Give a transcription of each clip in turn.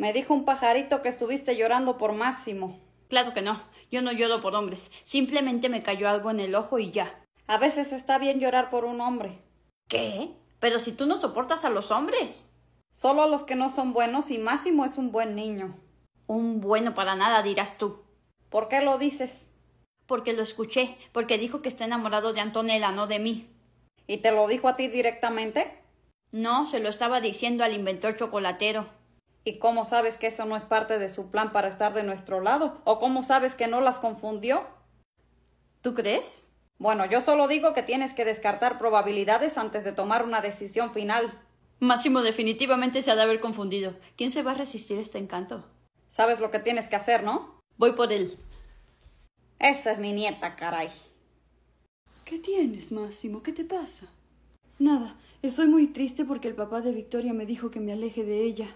Me dijo un pajarito que estuviste llorando por Máximo. Claro que no, yo no lloro por hombres, simplemente me cayó algo en el ojo y ya. A veces está bien llorar por un hombre. ¿Qué? Pero si tú no soportas a los hombres. Solo a los que no son buenos y Máximo es un buen niño. Un bueno para nada, dirás tú. ¿Por qué lo dices? Porque lo escuché, porque dijo que está enamorado de Antonella, no de mí. ¿Y te lo dijo a ti directamente? No, se lo estaba diciendo al inventor chocolatero. ¿Y cómo sabes que eso no es parte de su plan para estar de nuestro lado? ¿O cómo sabes que no las confundió? ¿Tú crees? Bueno, yo solo digo que tienes que descartar probabilidades antes de tomar una decisión final. Máximo definitivamente se ha de haber confundido. ¿Quién se va a resistir a este encanto? Sabes lo que tienes que hacer, ¿no? Voy por él. Esa es mi nieta, caray. ¿Qué tienes, Máximo? ¿Qué te pasa? Nada, estoy muy triste porque el papá de Victoria me dijo que me aleje de ella.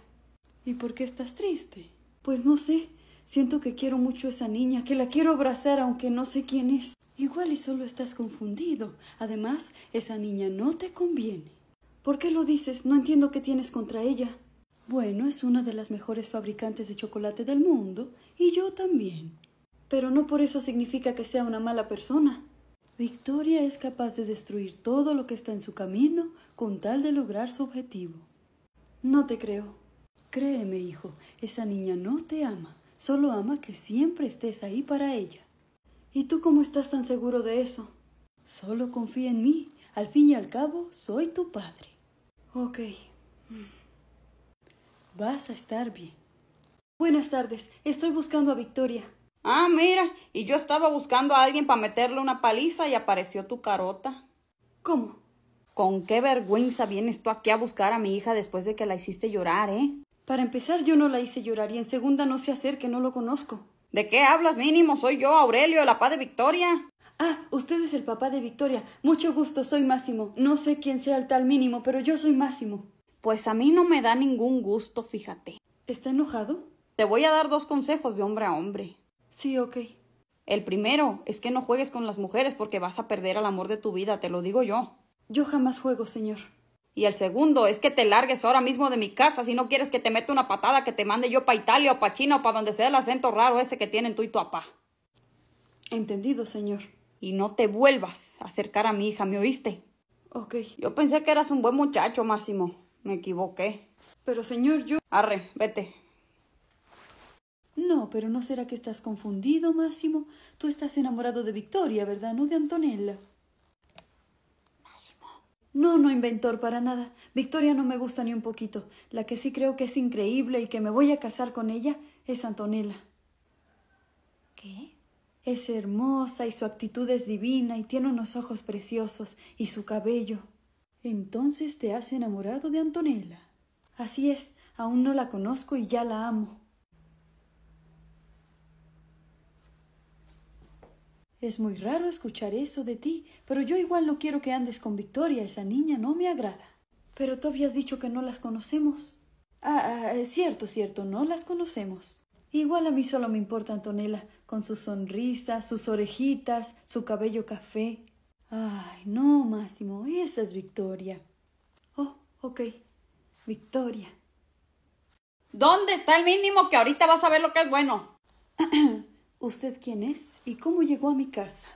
¿Y por qué estás triste? Pues no sé. Siento que quiero mucho a esa niña, que la quiero abrazar aunque no sé quién es. Igual y solo estás confundido. Además, esa niña no te conviene. ¿Por qué lo dices? No entiendo qué tienes contra ella. Bueno, es una de las mejores fabricantes de chocolate del mundo, y yo también. Pero no por eso significa que sea una mala persona. Victoria es capaz de destruir todo lo que está en su camino con tal de lograr su objetivo. No te creo. Créeme, hijo, esa niña no te ama, solo ama que siempre estés ahí para ella. ¿Y tú cómo estás tan seguro de eso? Solo confía en mí, al fin y al cabo soy tu padre. Ok. Mm. Vas a estar bien. Buenas tardes, estoy buscando a Victoria. Ah, mira, y yo estaba buscando a alguien para meterle una paliza y apareció tu carota. ¿Cómo? ¿Con qué vergüenza vienes tú aquí a buscar a mi hija después de que la hiciste llorar, eh? Para empezar, yo no la hice llorar y en segunda no sé hacer que no lo conozco. ¿De qué hablas mínimo? Soy yo, Aurelio, el papá de Victoria. Ah, usted es el papá de Victoria. Mucho gusto, soy Máximo. No sé quién sea el tal mínimo, pero yo soy Máximo. Pues a mí no me da ningún gusto, fíjate. ¿Está enojado? Te voy a dar dos consejos de hombre a hombre. Sí, ok. El primero es que no juegues con las mujeres porque vas a perder al amor de tu vida, te lo digo yo. Yo jamás juego, señor. Y el segundo es que te largues ahora mismo de mi casa si no quieres que te meta una patada que te mande yo para Italia o pa' China o para donde sea el acento raro ese que tienen tú y tu papá. Entendido, señor. Y no te vuelvas a acercar a mi hija, ¿me oíste? Ok. Yo pensé que eras un buen muchacho, Máximo. Me equivoqué. Pero, señor, yo... Arre, vete. No, pero ¿no será que estás confundido, Máximo? Tú estás enamorado de Victoria, ¿verdad? No de Antonella. No, no, inventor, para nada. Victoria no me gusta ni un poquito. La que sí creo que es increíble y que me voy a casar con ella es Antonella. ¿Qué? Es hermosa y su actitud es divina y tiene unos ojos preciosos y su cabello. Entonces te has enamorado de Antonella. Así es, aún no la conozco y ya la amo. Es muy raro escuchar eso de ti, pero yo igual no quiero que andes con Victoria. Esa niña no me agrada. Pero tú habías dicho que no las conocemos. Ah, ah cierto, cierto, no las conocemos. Igual a mí solo me importa Antonella, con su sonrisas, sus orejitas, su cabello café. Ay, no, Máximo, esa es Victoria. Oh, ok, Victoria. ¿Dónde está el mínimo que ahorita vas a ver lo que es bueno? ¿Usted quién es y cómo llegó a mi casa?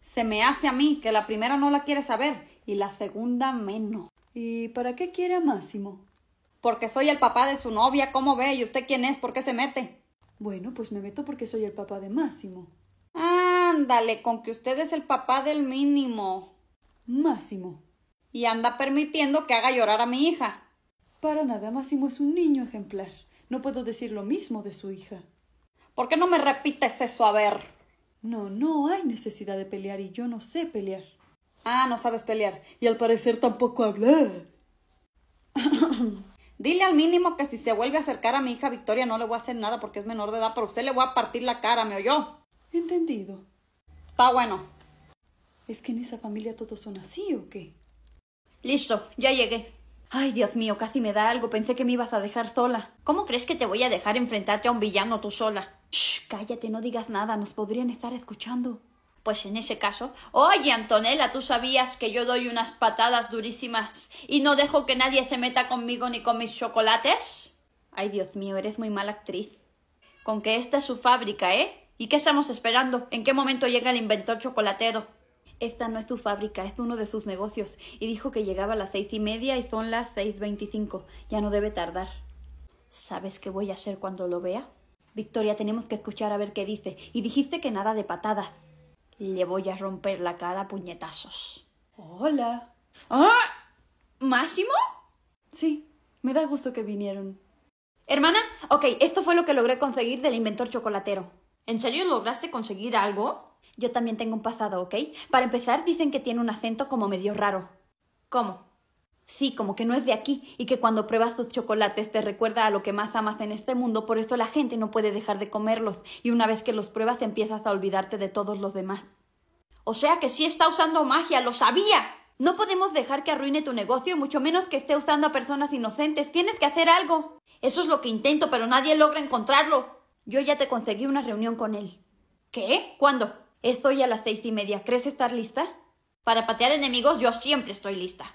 Se me hace a mí que la primera no la quiere saber y la segunda menos. ¿Y para qué quiere a Máximo? Porque soy el papá de su novia, ¿cómo ve? ¿Y usted quién es? ¿Por qué se mete? Bueno, pues me meto porque soy el papá de Máximo. Ándale, con que usted es el papá del mínimo. Máximo. Y anda permitiendo que haga llorar a mi hija. Para nada, Máximo es un niño ejemplar. No puedo decir lo mismo de su hija. ¿Por qué no me repites eso a ver? No, no hay necesidad de pelear y yo no sé pelear. Ah, no sabes pelear. Y al parecer tampoco hablar. Dile al mínimo que si se vuelve a acercar a mi hija Victoria no le voy a hacer nada porque es menor de edad, pero usted le voy a partir la cara, ¿me oyó? Entendido. Pa bueno. ¿Es que en esa familia todos son así o qué? Listo, ya llegué. Ay, Dios mío, casi me da algo. Pensé que me ibas a dejar sola. ¿Cómo crees que te voy a dejar enfrentarte a un villano tú sola? Shh, cállate, no digas nada, nos podrían estar escuchando. Pues en ese caso, oye Antonella, tú sabías que yo doy unas patadas durísimas y no dejo que nadie se meta conmigo ni con mis chocolates. Ay, Dios mío, eres muy mala actriz. Con que esta es su fábrica, ¿eh? ¿Y qué estamos esperando? ¿En qué momento llega el inventor chocolatero? Esta no es su fábrica, es uno de sus negocios, y dijo que llegaba a las seis y media y son las seis veinticinco. Ya no debe tardar. ¿Sabes qué voy a hacer cuando lo vea? Victoria, tenemos que escuchar a ver qué dice. Y dijiste que nada de patadas. Le voy a romper la cara a puñetazos. Hola. ¡Ah! ¿Máximo? Sí, me da gusto que vinieron. Hermana, ok, esto fue lo que logré conseguir del inventor chocolatero. ¿En serio lograste conseguir algo? Yo también tengo un pasado, ¿ok? Para empezar, dicen que tiene un acento como medio raro. ¿Cómo? Sí, como que no es de aquí y que cuando pruebas sus chocolates te recuerda a lo que más amas en este mundo, por eso la gente no puede dejar de comerlos y una vez que los pruebas empiezas a olvidarte de todos los demás. O sea que sí está usando magia, lo sabía. No podemos dejar que arruine tu negocio y mucho menos que esté usando a personas inocentes. Tienes que hacer algo. Eso es lo que intento, pero nadie logra encontrarlo. Yo ya te conseguí una reunión con él. ¿Qué? ¿Cuándo? Es hoy a las seis y media. ¿Crees estar lista? Para patear enemigos yo siempre estoy lista.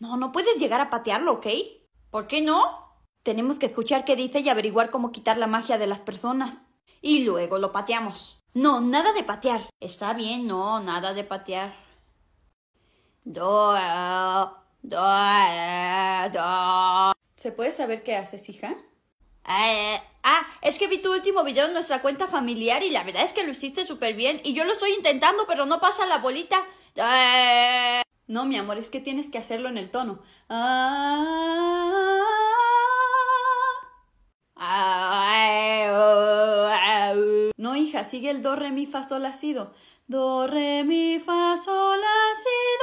No, no puedes llegar a patearlo, ¿ok? ¿Por qué no? Tenemos que escuchar qué dice y averiguar cómo quitar la magia de las personas. Y luego lo pateamos. No, nada de patear. Está bien, no, nada de patear. Do, do, do. ¿Se puede saber qué haces, hija? Eh, ah, es que vi tu último video en nuestra cuenta familiar y la verdad es que lo hiciste súper bien y yo lo estoy intentando pero no pasa la bolita. Eh. No, mi amor, es que tienes que hacerlo en el tono. No, hija, sigue el do, re, mi, fa, sol, la, si, do. Do, re, mi, fa, sol, la, si,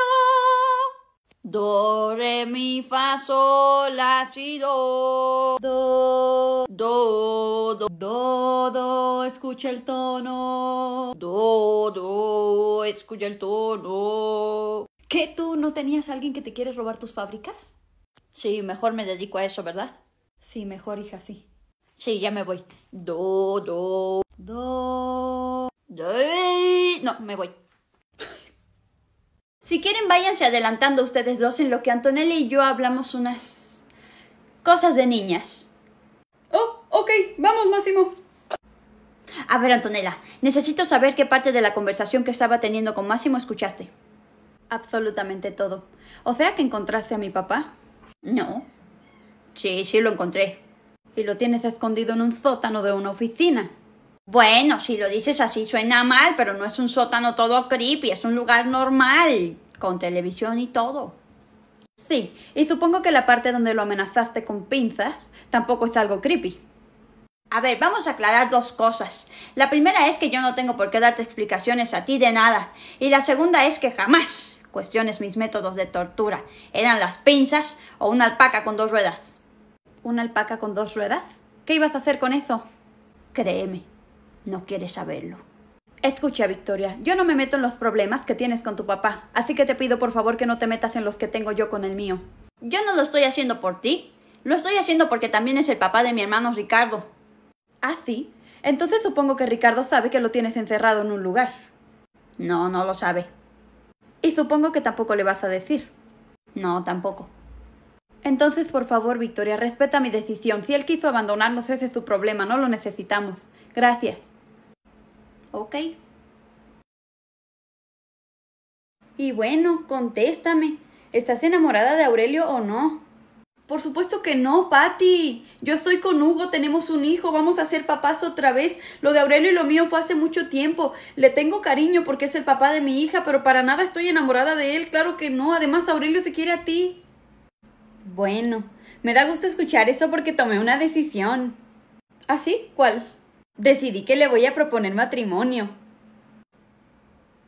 do. Do, re, mi, fa, sol, la, si, do. Do, do, do, do, do, escucha el tono. Do, do, escucha el tono. ¿Qué tú no tenías a alguien que te quiere robar tus fábricas? Sí, mejor me dedico a eso, ¿verdad? Sí, mejor, hija, sí. Sí, ya me voy. Do, do, do, do. No, me voy. Si quieren, váyanse adelantando ustedes dos en lo que Antonella y yo hablamos unas cosas de niñas. Oh, ok, vamos, Máximo. A ver, Antonella, necesito saber qué parte de la conversación que estaba teniendo con Máximo escuchaste. Absolutamente todo. O sea que encontraste a mi papá. No. Sí, sí lo encontré. ¿Y lo tienes escondido en un sótano de una oficina? Bueno, si lo dices así suena mal, pero no es un sótano todo creepy, es un lugar normal, con televisión y todo. Sí, y supongo que la parte donde lo amenazaste con pinzas tampoco es algo creepy. A ver, vamos a aclarar dos cosas. La primera es que yo no tengo por qué darte explicaciones a ti de nada. Y la segunda es que jamás, Cuestiones mis métodos de tortura. ¿Eran las pinzas o una alpaca con dos ruedas? ¿Una alpaca con dos ruedas? ¿Qué ibas a hacer con eso? Créeme, no quieres saberlo. Escucha, Victoria, yo no me meto en los problemas que tienes con tu papá, así que te pido por favor que no te metas en los que tengo yo con el mío. Yo no lo estoy haciendo por ti, lo estoy haciendo porque también es el papá de mi hermano Ricardo. ¿Ah, sí? Entonces supongo que Ricardo sabe que lo tienes encerrado en un lugar. No, no lo sabe. Y supongo que tampoco le vas a decir. No, tampoco. Entonces, por favor, Victoria, respeta mi decisión. Si él quiso abandonarnos, ese es su problema, no lo necesitamos. Gracias. Ok. Y bueno, contéstame. ¿Estás enamorada de Aurelio o no? Por supuesto que no, Patty. Yo estoy con Hugo, tenemos un hijo, vamos a ser papás otra vez. Lo de Aurelio y lo mío fue hace mucho tiempo. Le tengo cariño porque es el papá de mi hija, pero para nada estoy enamorada de él, claro que no. Además, Aurelio te quiere a ti. Bueno, me da gusto escuchar eso porque tomé una decisión. ¿Ah, sí? ¿Cuál? Decidí que le voy a proponer matrimonio.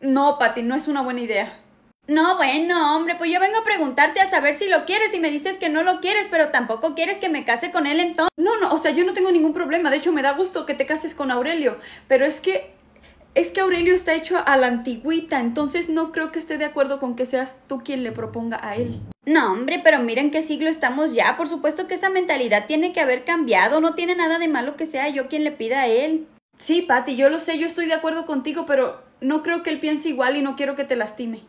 No, Patty, no es una buena idea. No, bueno, hombre, pues yo vengo a preguntarte a saber si lo quieres y me dices que no lo quieres, pero tampoco quieres que me case con él entonces. No, no, o sea, yo no tengo ningún problema, de hecho me da gusto que te cases con Aurelio, pero es que es que Aurelio está hecho a la antigüita, entonces no creo que esté de acuerdo con que seas tú quien le proponga a él. No, hombre, pero miren qué siglo estamos ya, por supuesto que esa mentalidad tiene que haber cambiado, no tiene nada de malo que sea yo quien le pida a él. Sí, Patty, yo lo sé, yo estoy de acuerdo contigo, pero no creo que él piense igual y no quiero que te lastime.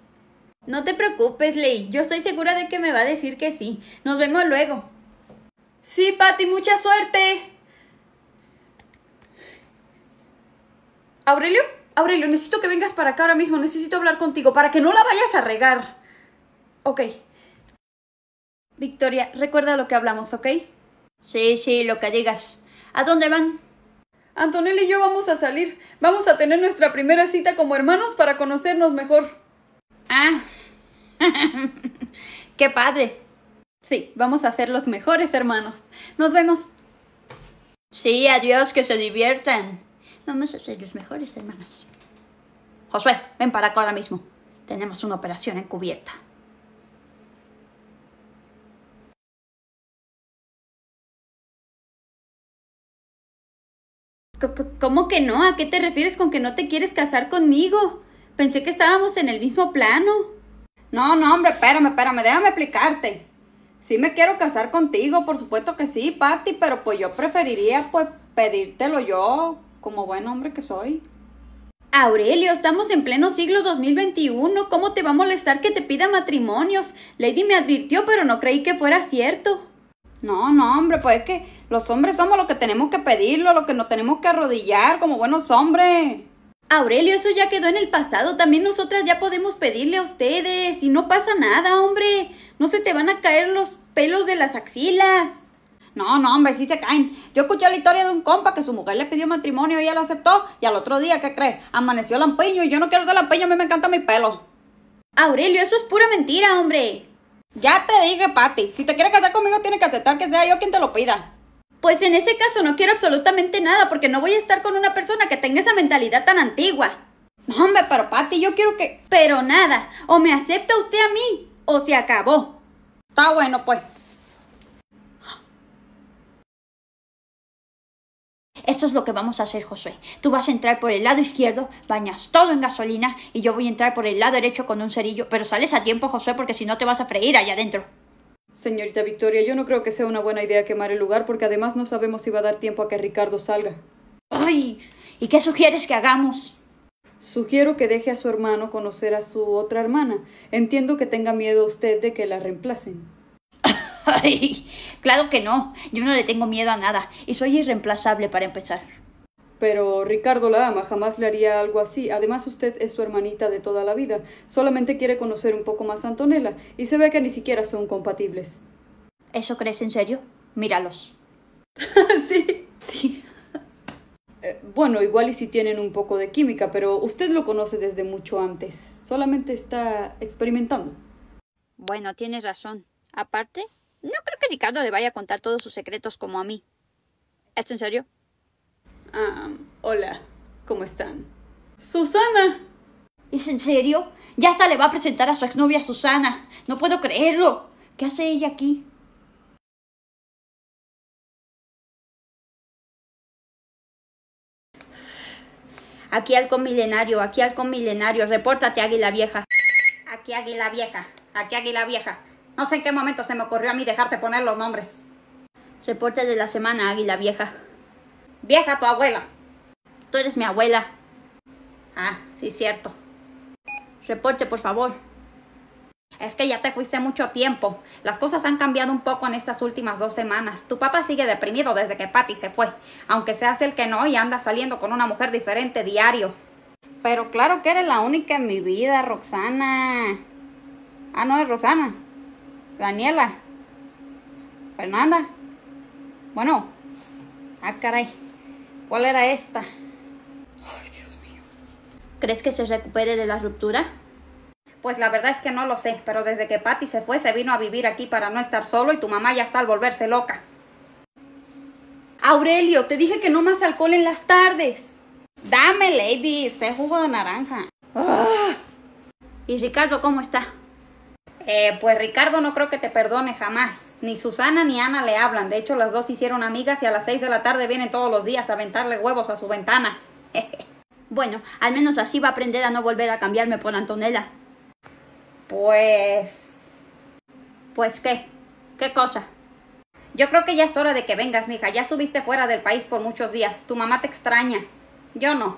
No te preocupes, Ley. Yo estoy segura de que me va a decir que sí. Nos vemos luego. Sí, Patty, mucha suerte. Aurelio, Aurelio, necesito que vengas para acá ahora mismo. Necesito hablar contigo para que no la vayas a regar. Ok. Victoria, recuerda lo que hablamos, ¿ok? Sí, sí, lo que digas. ¿A dónde van? Antonella y yo vamos a salir. Vamos a tener nuestra primera cita como hermanos para conocernos mejor. Ah, qué padre. Sí, vamos a ser los mejores hermanos. Nos vemos. Sí, adiós, que se diviertan. Vamos a ser los mejores hermanos. Josué, ven para acá ahora mismo. Tenemos una operación encubierta. ¿Cómo que no? ¿A qué te refieres con que no te quieres casar conmigo? Pensé que estábamos en el mismo plano. No, no, hombre, espérame, espérame, déjame explicarte. Sí me quiero casar contigo, por supuesto que sí, Patty, pero pues yo preferiría pues pedírtelo yo, como buen hombre que soy. Aurelio, estamos en pleno siglo 2021, ¿cómo te va a molestar que te pida matrimonios? Lady me advirtió, pero no creí que fuera cierto. No, no, hombre, pues es que los hombres somos los que tenemos que pedirlo, los que nos tenemos que arrodillar como buenos hombres. Aurelio, eso ya quedó en el pasado. También nosotras ya podemos pedirle a ustedes. Y no pasa nada, hombre. No se te van a caer los pelos de las axilas. No, no, hombre, sí se caen. Yo escuché la historia de un compa que su mujer le pidió matrimonio y ella aceptó. Y al otro día, ¿qué crees? Amaneció ampeño y yo no quiero ser lampeño, a mí me encanta mi pelo. Aurelio, eso es pura mentira, hombre. Ya te dije, Patti. Si te quieres casar conmigo, tienes que aceptar que sea yo quien te lo pida. Pues en ese caso no quiero absolutamente nada porque no voy a estar con una persona que tenga esa mentalidad tan antigua. No, hombre, pero Pati, yo quiero que... Pero nada, o me acepta usted a mí o se acabó. Está bueno, pues. Esto es lo que vamos a hacer, Josué. Tú vas a entrar por el lado izquierdo, bañas todo en gasolina y yo voy a entrar por el lado derecho con un cerillo, pero sales a tiempo, Josué, porque si no te vas a freír allá adentro. Señorita Victoria, yo no creo que sea una buena idea quemar el lugar porque además no sabemos si va a dar tiempo a que Ricardo salga. ¡Ay! ¿Y qué sugieres que hagamos? Sugiero que deje a su hermano conocer a su otra hermana. Entiendo que tenga miedo usted de que la reemplacen. ¡Ay! Claro que no. Yo no le tengo miedo a nada y soy irreemplazable para empezar. Pero Ricardo la ama, jamás le haría algo así. Además, usted es su hermanita de toda la vida. Solamente quiere conocer un poco más a Antonella, y se ve que ni siquiera son compatibles. ¿Eso crees en serio? Míralos. sí, eh, bueno, igual y si tienen un poco de química, pero usted lo conoce desde mucho antes. Solamente está experimentando. Bueno, tienes razón. Aparte, no creo que Ricardo le vaya a contar todos sus secretos como a mí. ¿Es en serio? hola, ¿cómo están? Susana. ¿Es en serio? Ya hasta le va a presentar a su exnovia Susana. No puedo creerlo. ¿Qué hace ella aquí? Aquí al milenario, aquí al milenario. Repórtate, águila vieja. Aquí águila vieja, aquí águila vieja. No sé en qué momento se me ocurrió a mí dejarte poner los nombres. Reporte de la semana, águila vieja. Vieja tu abuela. Tú eres mi abuela. Ah, sí, cierto. Reporte, por favor. Es que ya te fuiste mucho tiempo. Las cosas han cambiado un poco en estas últimas dos semanas. Tu papá sigue deprimido desde que Patty se fue, aunque seas el que no y anda saliendo con una mujer diferente diario. Pero claro que eres la única en mi vida, Roxana. Ah, no es Roxana. Daniela. Fernanda. Bueno. Ah, caray. ¿Cuál era esta? Ay, Dios mío. ¿Crees que se recupere de la ruptura? Pues la verdad es que no lo sé, pero desde que Patty se fue se vino a vivir aquí para no estar solo y tu mamá ya está al volverse loca. Aurelio, te dije que no más alcohol en las tardes. Dame, lady, se jugo de naranja. Ah. ¿Y Ricardo cómo está? Eh, pues Ricardo no creo que te perdone jamás. Ni Susana ni Ana le hablan. De hecho, las dos hicieron amigas y a las seis de la tarde vienen todos los días a aventarle huevos a su ventana. bueno, al menos así va a aprender a no volver a cambiarme por Antonella. Pues... Pues qué? ¿Qué cosa? Yo creo que ya es hora de que vengas, mija. Ya estuviste fuera del país por muchos días. Tu mamá te extraña. Yo no.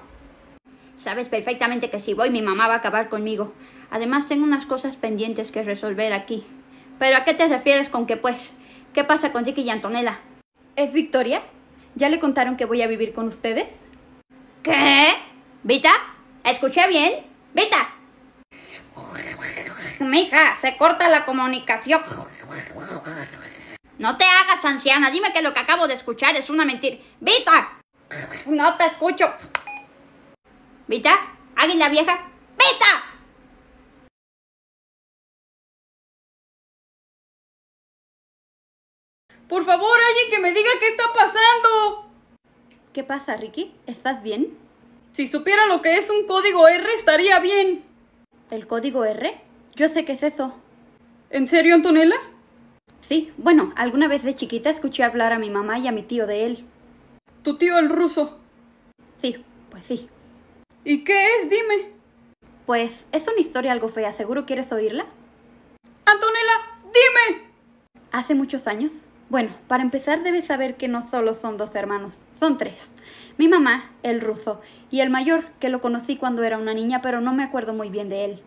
Sabes perfectamente que si voy mi mamá va a acabar conmigo. Además, tengo unas cosas pendientes que resolver aquí. ¿Pero a qué te refieres con que pues? ¿Qué pasa con Ricky y Antonella? ¿Es Victoria? ¿Ya le contaron que voy a vivir con ustedes? ¿Qué? ¿Vita? ¿Escuché bien? ¡Vita! Mija, se corta la comunicación. No te hagas anciana, dime que lo que acabo de escuchar es una mentira. ¡Vita! No te escucho. ¿Vita? ¿Águila vieja? ¡Vita! Por favor, alguien que me diga qué está pasando. ¿Qué pasa, Ricky? ¿Estás bien? Si supiera lo que es un código R, estaría bien. ¿El código R? Yo sé qué es eso. ¿En serio, Antonella? Sí, bueno, alguna vez de chiquita escuché hablar a mi mamá y a mi tío de él. ¿Tu tío el ruso? Sí, pues sí. ¿Y qué es? Dime. Pues es una historia algo fea, ¿seguro quieres oírla? Antonella, dime. Hace muchos años, bueno, para empezar debes saber que no solo son dos hermanos, son tres. Mi mamá, el ruso, y el mayor, que lo conocí cuando era una niña, pero no me acuerdo muy bien de él.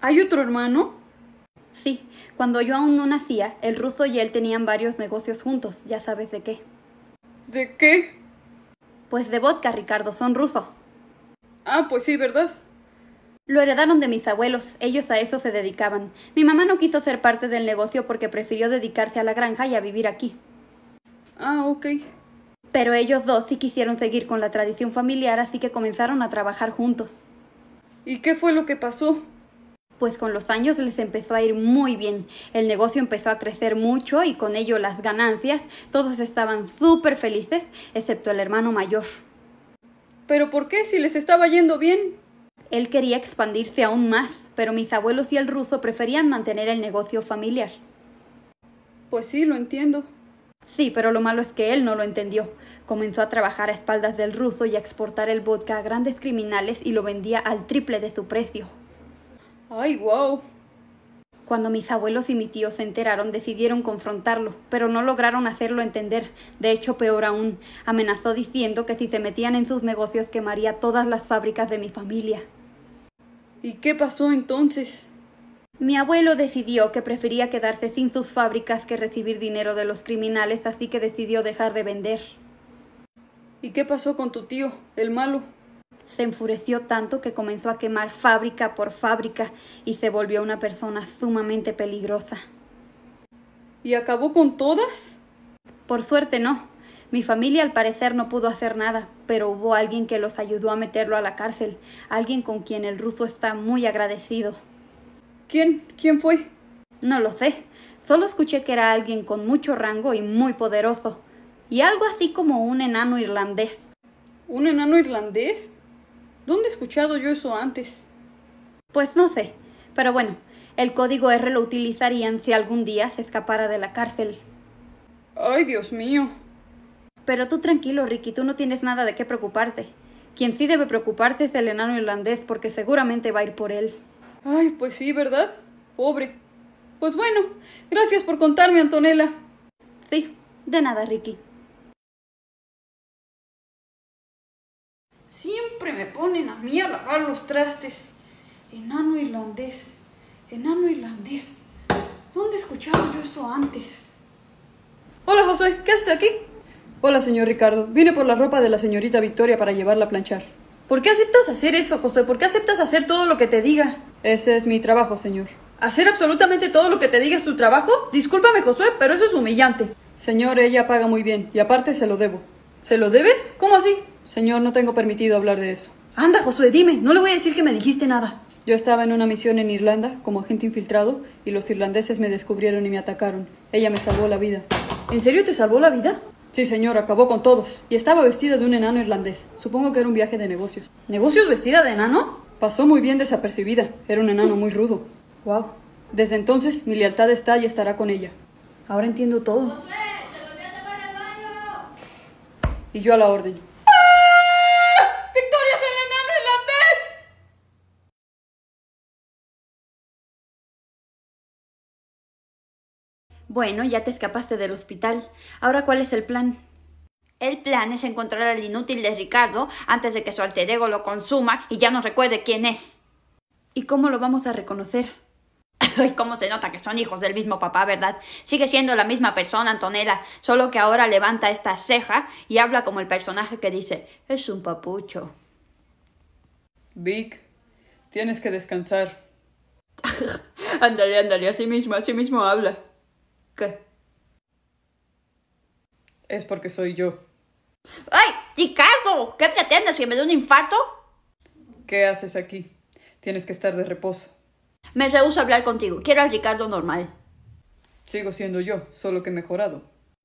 ¿Hay otro hermano? Sí, cuando yo aún no nacía, el ruso y él tenían varios negocios juntos, ya sabes de qué. ¿De qué? Pues de vodka, Ricardo, son rusos. Ah, pues sí, ¿verdad? Lo heredaron de mis abuelos, ellos a eso se dedicaban. Mi mamá no quiso ser parte del negocio porque prefirió dedicarse a la granja y a vivir aquí. Ah, ok. Pero ellos dos sí quisieron seguir con la tradición familiar, así que comenzaron a trabajar juntos. ¿Y qué fue lo que pasó? Pues con los años les empezó a ir muy bien. El negocio empezó a crecer mucho y con ello las ganancias. Todos estaban súper felices, excepto el hermano mayor. ¿Pero por qué si les estaba yendo bien? Él quería expandirse aún más, pero mis abuelos y el ruso preferían mantener el negocio familiar. Pues sí, lo entiendo. Sí, pero lo malo es que él no lo entendió. Comenzó a trabajar a espaldas del ruso y a exportar el vodka a grandes criminales y lo vendía al triple de su precio. ¡Ay, wow! Cuando mis abuelos y mi tío se enteraron, decidieron confrontarlo, pero no lograron hacerlo entender. De hecho, peor aún, amenazó diciendo que si se metían en sus negocios quemaría todas las fábricas de mi familia. ¿Y qué pasó entonces? Mi abuelo decidió que prefería quedarse sin sus fábricas que recibir dinero de los criminales, así que decidió dejar de vender. ¿Y qué pasó con tu tío, el malo? se enfureció tanto que comenzó a quemar fábrica por fábrica y se volvió una persona sumamente peligrosa. ¿Y acabó con todas? Por suerte no. Mi familia al parecer no pudo hacer nada, pero hubo alguien que los ayudó a meterlo a la cárcel, alguien con quien el ruso está muy agradecido. ¿Quién? ¿Quién fue? No lo sé. Solo escuché que era alguien con mucho rango y muy poderoso, y algo así como un enano irlandés. ¿Un enano irlandés? ¿Dónde he escuchado yo eso antes? Pues no sé, pero bueno, el código R lo utilizarían si algún día se escapara de la cárcel. Ay, Dios mío. Pero tú tranquilo, Ricky, tú no tienes nada de qué preocuparte. Quien sí debe preocuparse es el enano irlandés, porque seguramente va a ir por él. Ay, pues sí, ¿verdad? Pobre. Pues bueno, gracias por contarme, Antonella. Sí, de nada, Ricky. Siempre me ponen a mí a lavar los trastes. Enano irlandés, enano irlandés. ¿Dónde he escuchado yo eso antes? Hola José, ¿qué haces aquí? Hola señor Ricardo, vine por la ropa de la señorita Victoria para llevarla a planchar. ¿Por qué aceptas hacer eso, José? ¿Por qué aceptas hacer todo lo que te diga? Ese es mi trabajo, señor. ¿Hacer absolutamente todo lo que te diga es tu trabajo? Discúlpame, Josué, pero eso es humillante. Señor, ella paga muy bien, y aparte se lo debo. ¿Se lo debes? ¿Cómo así? Señor, no tengo permitido hablar de eso. Anda, Josué, dime, no le voy a decir que me dijiste nada. Yo estaba en una misión en Irlanda como agente infiltrado y los irlandeses me descubrieron y me atacaron. Ella me salvó la vida. ¿En serio te salvó la vida? Sí, señor, acabó con todos. Y estaba vestida de un enano irlandés. Supongo que era un viaje de negocios. ¿Negocios vestida de enano? Pasó muy bien desapercibida. Era un enano muy rudo. Wow. Desde entonces, mi lealtad está y estará con ella. Ahora entiendo todo. se el baño! Y yo a la orden. Bueno, ya te escapaste del hospital. Ahora, ¿cuál es el plan? El plan es encontrar al inútil de Ricardo antes de que su alter ego lo consuma y ya no recuerde quién es. ¿Y cómo lo vamos a reconocer? cómo se nota que son hijos del mismo papá, ¿verdad? Sigue siendo la misma persona, Antonella, solo que ahora levanta esta ceja y habla como el personaje que dice, es un papucho. Vic, tienes que descansar. ándale, ándale, así mismo, así mismo habla. ¿Qué? Es porque soy yo. ¡Ay! Ricardo, ¿qué pretendes? ¿Que me dé un infarto? ¿Qué haces aquí? Tienes que estar de reposo. Me rehúso a hablar contigo. Quiero al Ricardo normal. Sigo siendo yo, solo que mejorado.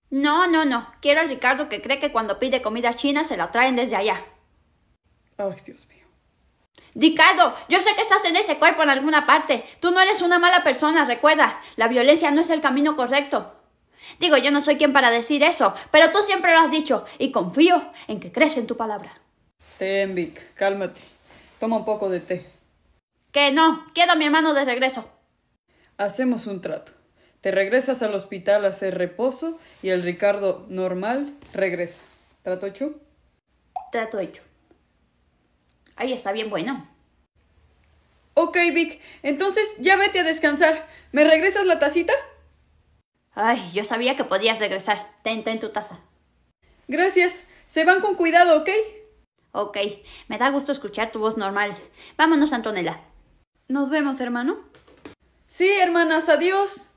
No, no, no. Quiero al Ricardo que cree que cuando pide comida china se la traen desde allá. Ay, Dios mío. Ricardo, yo sé que estás en ese cuerpo en alguna parte. Tú no eres una mala persona, recuerda. La violencia no es el camino correcto. Digo, yo no soy quien para decir eso, pero tú siempre lo has dicho y confío en que crees en tu palabra. Ten, cálmate. Toma un poco de té. Que no, quiero a mi hermano de regreso. Hacemos un trato. Te regresas al hospital a hacer reposo y el Ricardo normal regresa. ¿Trato hecho? Trato hecho. Ahí está bien bueno. Ok, Vic, entonces ya vete a descansar. ¿Me regresas la tacita? Ay, yo sabía que podías regresar. Ten, en tu taza. Gracias. Se van con cuidado, ¿ok? Ok. Me da gusto escuchar tu voz normal. Vámonos, Antonella. Nos vemos, hermano. Sí, hermanas, adiós.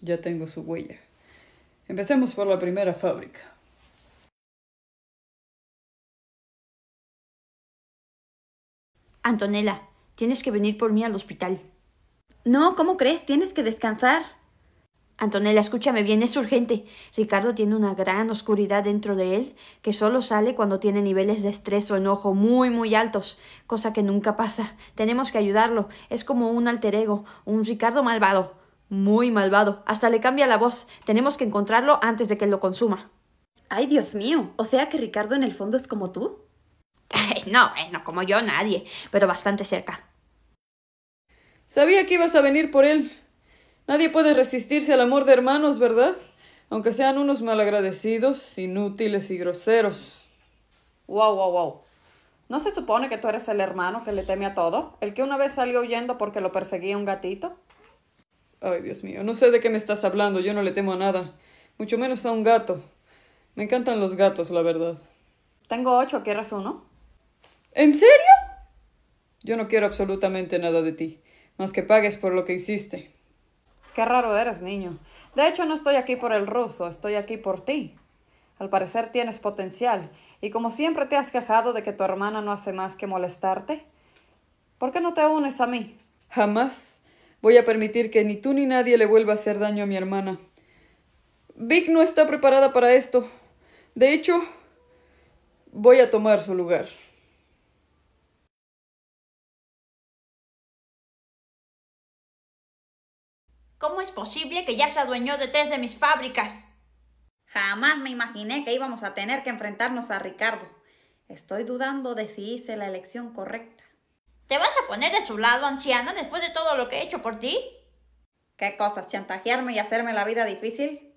Ya tengo su huella. Empecemos por la primera fábrica. Antonella, tienes que venir por mí al hospital. No, ¿cómo crees? Tienes que descansar. Antonella, escúchame bien, es urgente. Ricardo tiene una gran oscuridad dentro de él que solo sale cuando tiene niveles de estrés o enojo muy, muy altos, cosa que nunca pasa. Tenemos que ayudarlo. Es como un alter ego, un Ricardo malvado. Muy malvado. Hasta le cambia la voz. Tenemos que encontrarlo antes de que lo consuma. Ay, Dios mío. O sea que Ricardo en el fondo es como tú. No, no como yo nadie, pero bastante cerca. Sabía que ibas a venir por él. Nadie puede resistirse al amor de hermanos, ¿verdad? Aunque sean unos malagradecidos, inútiles y groseros. Wow, wow, wow. ¿No se supone que tú eres el hermano que le teme a todo? ¿El que una vez salió huyendo porque lo perseguía un gatito? Ay, Dios mío, no sé de qué me estás hablando, yo no le temo a nada, mucho menos a un gato. Me encantan los gatos, la verdad. Tengo ocho, ¿quieres uno? ¿En serio? Yo no quiero absolutamente nada de ti, más que pagues por lo que hiciste. Qué raro eres, niño. De hecho, no estoy aquí por el ruso, estoy aquí por ti. Al parecer tienes potencial, y como siempre te has quejado de que tu hermana no hace más que molestarte, ¿por qué no te unes a mí? Jamás voy a permitir que ni tú ni nadie le vuelva a hacer daño a mi hermana. Vic no está preparada para esto. De hecho, voy a tomar su lugar. ¿Cómo es posible que ya se adueñó de tres de mis fábricas? Jamás me imaginé que íbamos a tener que enfrentarnos a Ricardo. Estoy dudando de si hice la elección correcta. ¿Te vas a poner de su lado, anciana, después de todo lo que he hecho por ti? ¿Qué cosas? ¿Chantajearme y hacerme la vida difícil?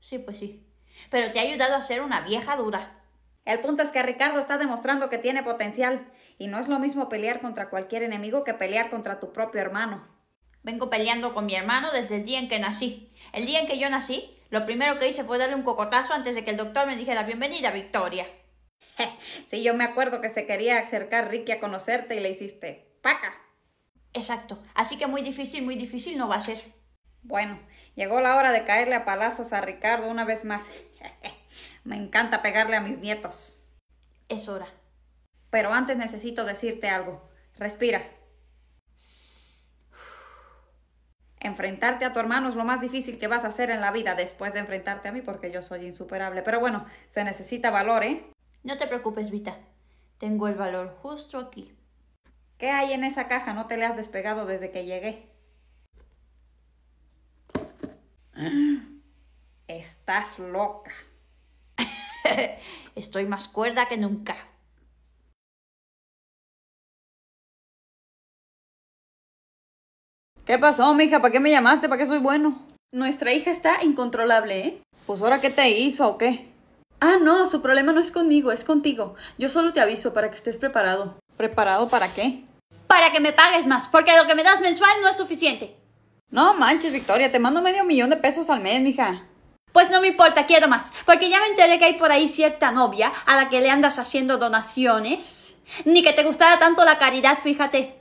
Sí, pues sí. Pero te ha ayudado a ser una vieja dura. El punto es que Ricardo está demostrando que tiene potencial, y no es lo mismo pelear contra cualquier enemigo que pelear contra tu propio hermano. Vengo peleando con mi hermano desde el día en que nací. El día en que yo nací, lo primero que hice fue darle un cocotazo antes de que el doctor me dijera bienvenida, Victoria. sí, yo me acuerdo que se quería acercar Ricky a conocerte y le hiciste paca. Exacto, así que muy difícil, muy difícil no va a ser. Bueno, llegó la hora de caerle a palazos a Ricardo una vez más. me encanta pegarle a mis nietos. Es hora. Pero antes necesito decirte algo. Respira. enfrentarte a tu hermano es lo más difícil que vas a hacer en la vida después de enfrentarte a mí porque yo soy insuperable. Pero bueno, se necesita valor, ¿eh? No te preocupes, Vita. Tengo el valor justo aquí. ¿Qué hay en esa caja? No te le has despegado desde que llegué. Estás loca. Estoy más cuerda que nunca. ¿Qué pasó, mija? ¿Para qué me llamaste? ¿Para qué soy bueno? Nuestra hija está incontrolable, ¿eh? Pues ahora, ¿qué te hizo o qué? Ah, no, su problema no es conmigo, es contigo. Yo solo te aviso para que estés preparado. ¿Preparado para qué? Para que me pagues más, porque lo que me das mensual no es suficiente. No manches, Victoria, te mando medio millón de pesos al mes, mija. Pues no me importa, quiero más, porque ya me enteré que hay por ahí cierta novia a la que le andas haciendo donaciones. Ni que te gustara tanto la caridad, fíjate.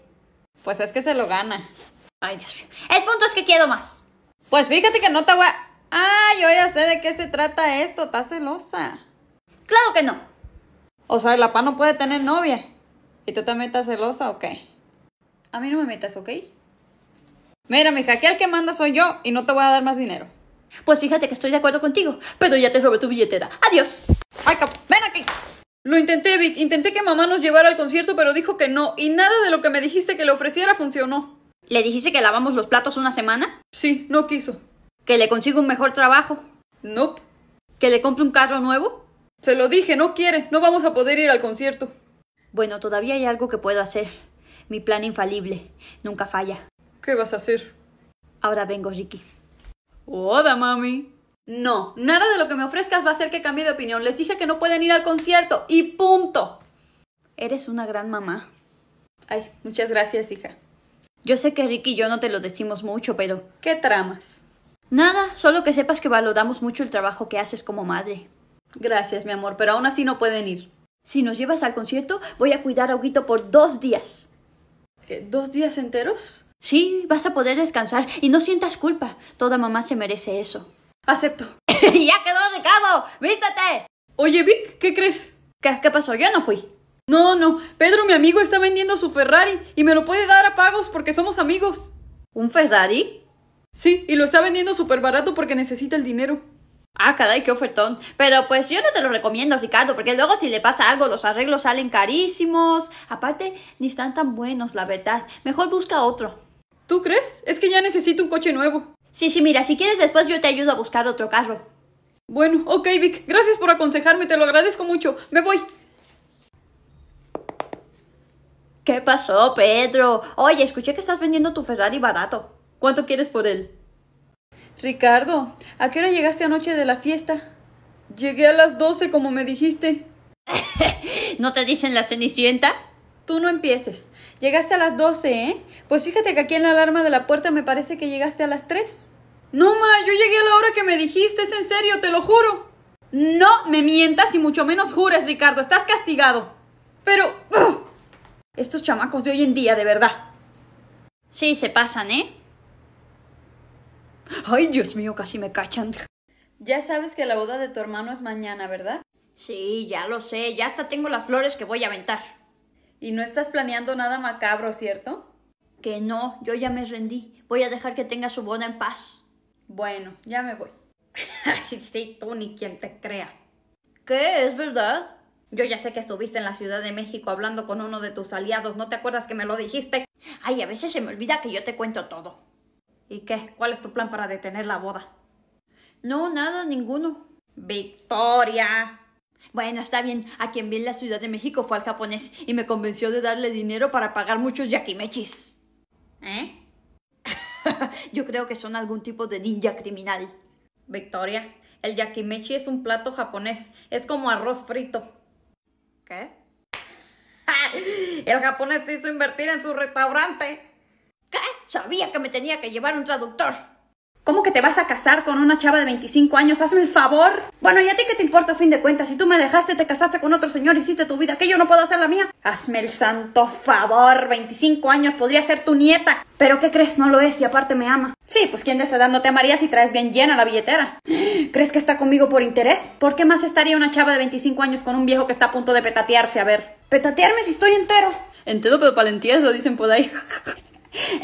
Pues es que se lo gana. Ay, Dios mío. El punto es que quiero más. Pues fíjate que no te voy a... Ay, yo ya sé de qué se trata esto. ¿Estás celosa? Claro que no. O sea, la pa' no puede tener novia. ¿Y tú también estás celosa o qué? A mí no me metas, ¿ok? Mira, mija, aquí al que manda soy yo y no te voy a dar más dinero. Pues fíjate que estoy de acuerdo contigo, pero ya te robé tu billetera. ¡Adiós! ¡Ay, ¡Ven aquí! Lo intenté, Vic. Intenté que mamá nos llevara al concierto, pero dijo que no. Y nada de lo que me dijiste que le ofreciera funcionó. ¿Le dijiste que lavamos los platos una semana? Sí, no quiso. ¿Que le consiga un mejor trabajo? No. ¿Que le compre un carro nuevo? Se lo dije, no quiere. No vamos a poder ir al concierto. Bueno, todavía hay algo que puedo hacer. Mi plan infalible. Nunca falla. ¿Qué vas a hacer? Ahora vengo, Ricky. Hola, mami. No, nada de lo que me ofrezcas va a hacer que cambie de opinión. Les dije que no pueden ir al concierto y punto. Eres una gran mamá. Ay, muchas gracias, hija. Yo sé que Ricky y yo no te lo decimos mucho, pero... ¿Qué tramas? Nada, solo que sepas que valoramos mucho el trabajo que haces como madre. Gracias, mi amor, pero aún así no pueden ir. Si nos llevas al concierto, voy a cuidar a Huguito por dos días. ¿Eh, ¿Dos días enteros? Sí, vas a poder descansar y no sientas culpa. Toda mamá se merece eso. Acepto. ¡Ya quedó, Ricardo! ¡Vístete! Oye, Vic, ¿qué crees? ¿Qué pasó? Yo no fui. No, no, Pedro, mi amigo, está vendiendo su Ferrari y me lo puede dar a pagos porque somos amigos. ¿Un Ferrari? Sí, y lo está vendiendo súper barato porque necesita el dinero. Ah, caray, qué ofertón. Pero pues yo no te lo recomiendo, Ricardo, porque luego si le pasa algo, los arreglos salen carísimos. Aparte, ni están tan buenos, la verdad. Mejor busca otro. ¿Tú crees? Es que ya necesito un coche nuevo. Sí, sí, mira, si quieres después yo te ayudo a buscar otro carro. Bueno, ok, Vic. Gracias por aconsejarme, te lo agradezco mucho. Me voy. ¿Qué pasó, Pedro? Oye, escuché que estás vendiendo tu Ferrari barato. ¿Cuánto quieres por él? Ricardo, ¿a qué hora llegaste anoche de la fiesta? Llegué a las doce, como me dijiste. ¿No te dicen la cenicienta? Tú no empieces. Llegaste a las doce, ¿eh? Pues fíjate que aquí en la alarma de la puerta me parece que llegaste a las tres. No, ma, yo llegué a la hora que me dijiste, es en serio, te lo juro. No me mientas y mucho menos jures, Ricardo, estás castigado. Pero... Estos chamacos de hoy en día, de verdad. Sí, se pasan, ¿eh? Ay, Dios mío, casi me cachan. Ya sabes que la boda de tu hermano es mañana, ¿verdad? Sí, ya lo sé, ya hasta tengo las flores que voy a aventar. ¿Y no estás planeando nada macabro, cierto? Que no, yo ya me rendí. Voy a dejar que tenga su boda en paz. Bueno, ya me voy. Ay, sí, tú ni quien te crea. ¿Qué? ¿Es verdad? Yo ya sé que estuviste en la Ciudad de México hablando con uno de tus aliados, ¿no te acuerdas que me lo dijiste? Ay, a veces se me olvida que yo te cuento todo. ¿Y qué? ¿Cuál es tu plan para detener la boda? No, nada, ninguno. Victoria. Bueno, está bien. A quien vi en la Ciudad de México fue al japonés y me convenció de darle dinero para pagar muchos yakimechis. ¿Eh? yo creo que son algún tipo de ninja criminal. Victoria, el yakimechi es un plato japonés. Es como arroz frito. ¿Qué? El japonés te hizo invertir en su restaurante. ¿Qué? Sabía que me tenía que llevar un traductor. ¿Cómo que te vas a casar con una chava de 25 años? Hazme el favor. Bueno, ¿y a ti qué te importa a fin de cuentas? Si tú me dejaste, te casaste con otro señor, hiciste tu vida, que yo no puedo hacer la mía. Hazme el santo favor. 25 años, podría ser tu nieta. Pero ¿qué crees? No lo es y aparte me ama. Sí, pues ¿quién de esa edad no te amaría si traes bien llena la billetera? ¿Crees que está conmigo por interés? ¿Por qué más estaría una chava de 25 años con un viejo que está a punto de petatearse? A ver. ¿Petatearme si estoy entero? Entero pero lo dicen por ahí.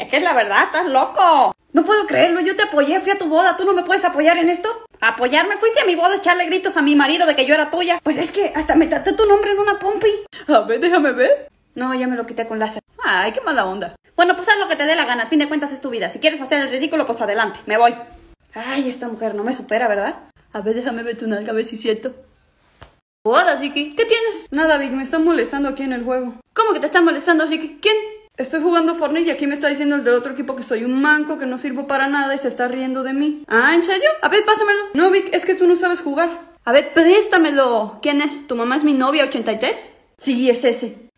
es que es la verdad, estás loco. No puedo creerlo, yo te apoyé, fui a tu boda, ¿tú no me puedes apoyar en esto? ¿Apoyarme? Fuiste a mi boda a echarle gritos a mi marido de que yo era tuya. Pues es que hasta me trató tu nombre en una pompi. A ver, déjame ver. No, ya me lo quité con láser. Ay, qué mala onda. Bueno, pues haz lo que te dé la gana, al fin de cuentas es tu vida. Si quieres hacer el ridículo, pues adelante, me voy. Ay, esta mujer no me supera, ¿verdad? A ver, déjame ver tu nalga, a ver si Hola, ¿Qué tienes? Nada, Vic, me están molestando aquí en el juego. ¿Cómo que te están molestando, Ricky? ¿Quién? Estoy jugando Fortnite y aquí me está diciendo el del otro equipo que soy un manco, que no sirvo para nada y se está riendo de mí. ¿Ah, en serio? A ver, pásamelo. No, Vic, es que tú no sabes jugar. A ver, préstamelo. ¿Quién es? ¿Tu mamá es mi novia 83? Sí, es ese.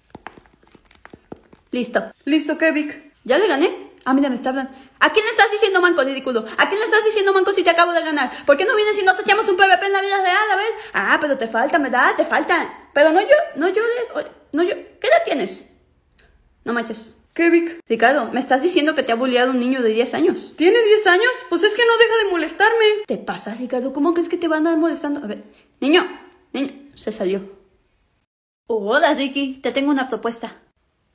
Listo. Listo, Vic? ¿Ya le gané? Ah, mira, me está hablando. ¿A quién le estás diciendo manco, ridículo? ¿A quién le estás diciendo manco si te acabo de ganar? ¿Por qué no vienes y nos echamos un PvP en la vida real? A ver. Ah, pero te falta, ¿verdad? Te falta. Pero no yo, no llores. No yo. ¿Qué edad tienes? No manches. ¿Qué, Vic? Ricardo, me estás diciendo que te ha bulleado un niño de 10 años. ¿Tiene 10 años? Pues es que no deja de molestarme. ¿Te pasa, Ricardo? ¿Cómo crees que te van a andar molestando? A ver, niño, niño, se salió. Hola, Ricky, te tengo una propuesta.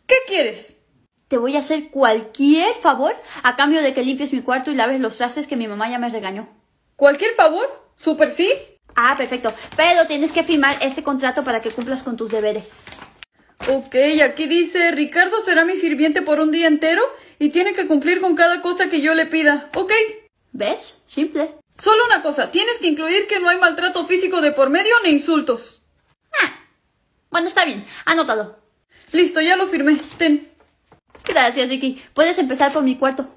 ¿Qué quieres? Te voy a hacer cualquier favor a cambio de que limpies mi cuarto y laves los trastes que mi mamá ya me regañó. ¿Cualquier favor? ¿Súper sí? Ah, perfecto. Pero tienes que firmar este contrato para que cumplas con tus deberes. Ok, aquí dice, Ricardo será mi sirviente por un día entero y tiene que cumplir con cada cosa que yo le pida. Ok. ¿Ves? Simple. Solo una cosa, tienes que incluir que no hay maltrato físico de por medio ni insultos. Ah. Bueno, está bien, anótalo. Listo, ya lo firmé. Ten. Gracias, Ricky. Puedes empezar por mi cuarto.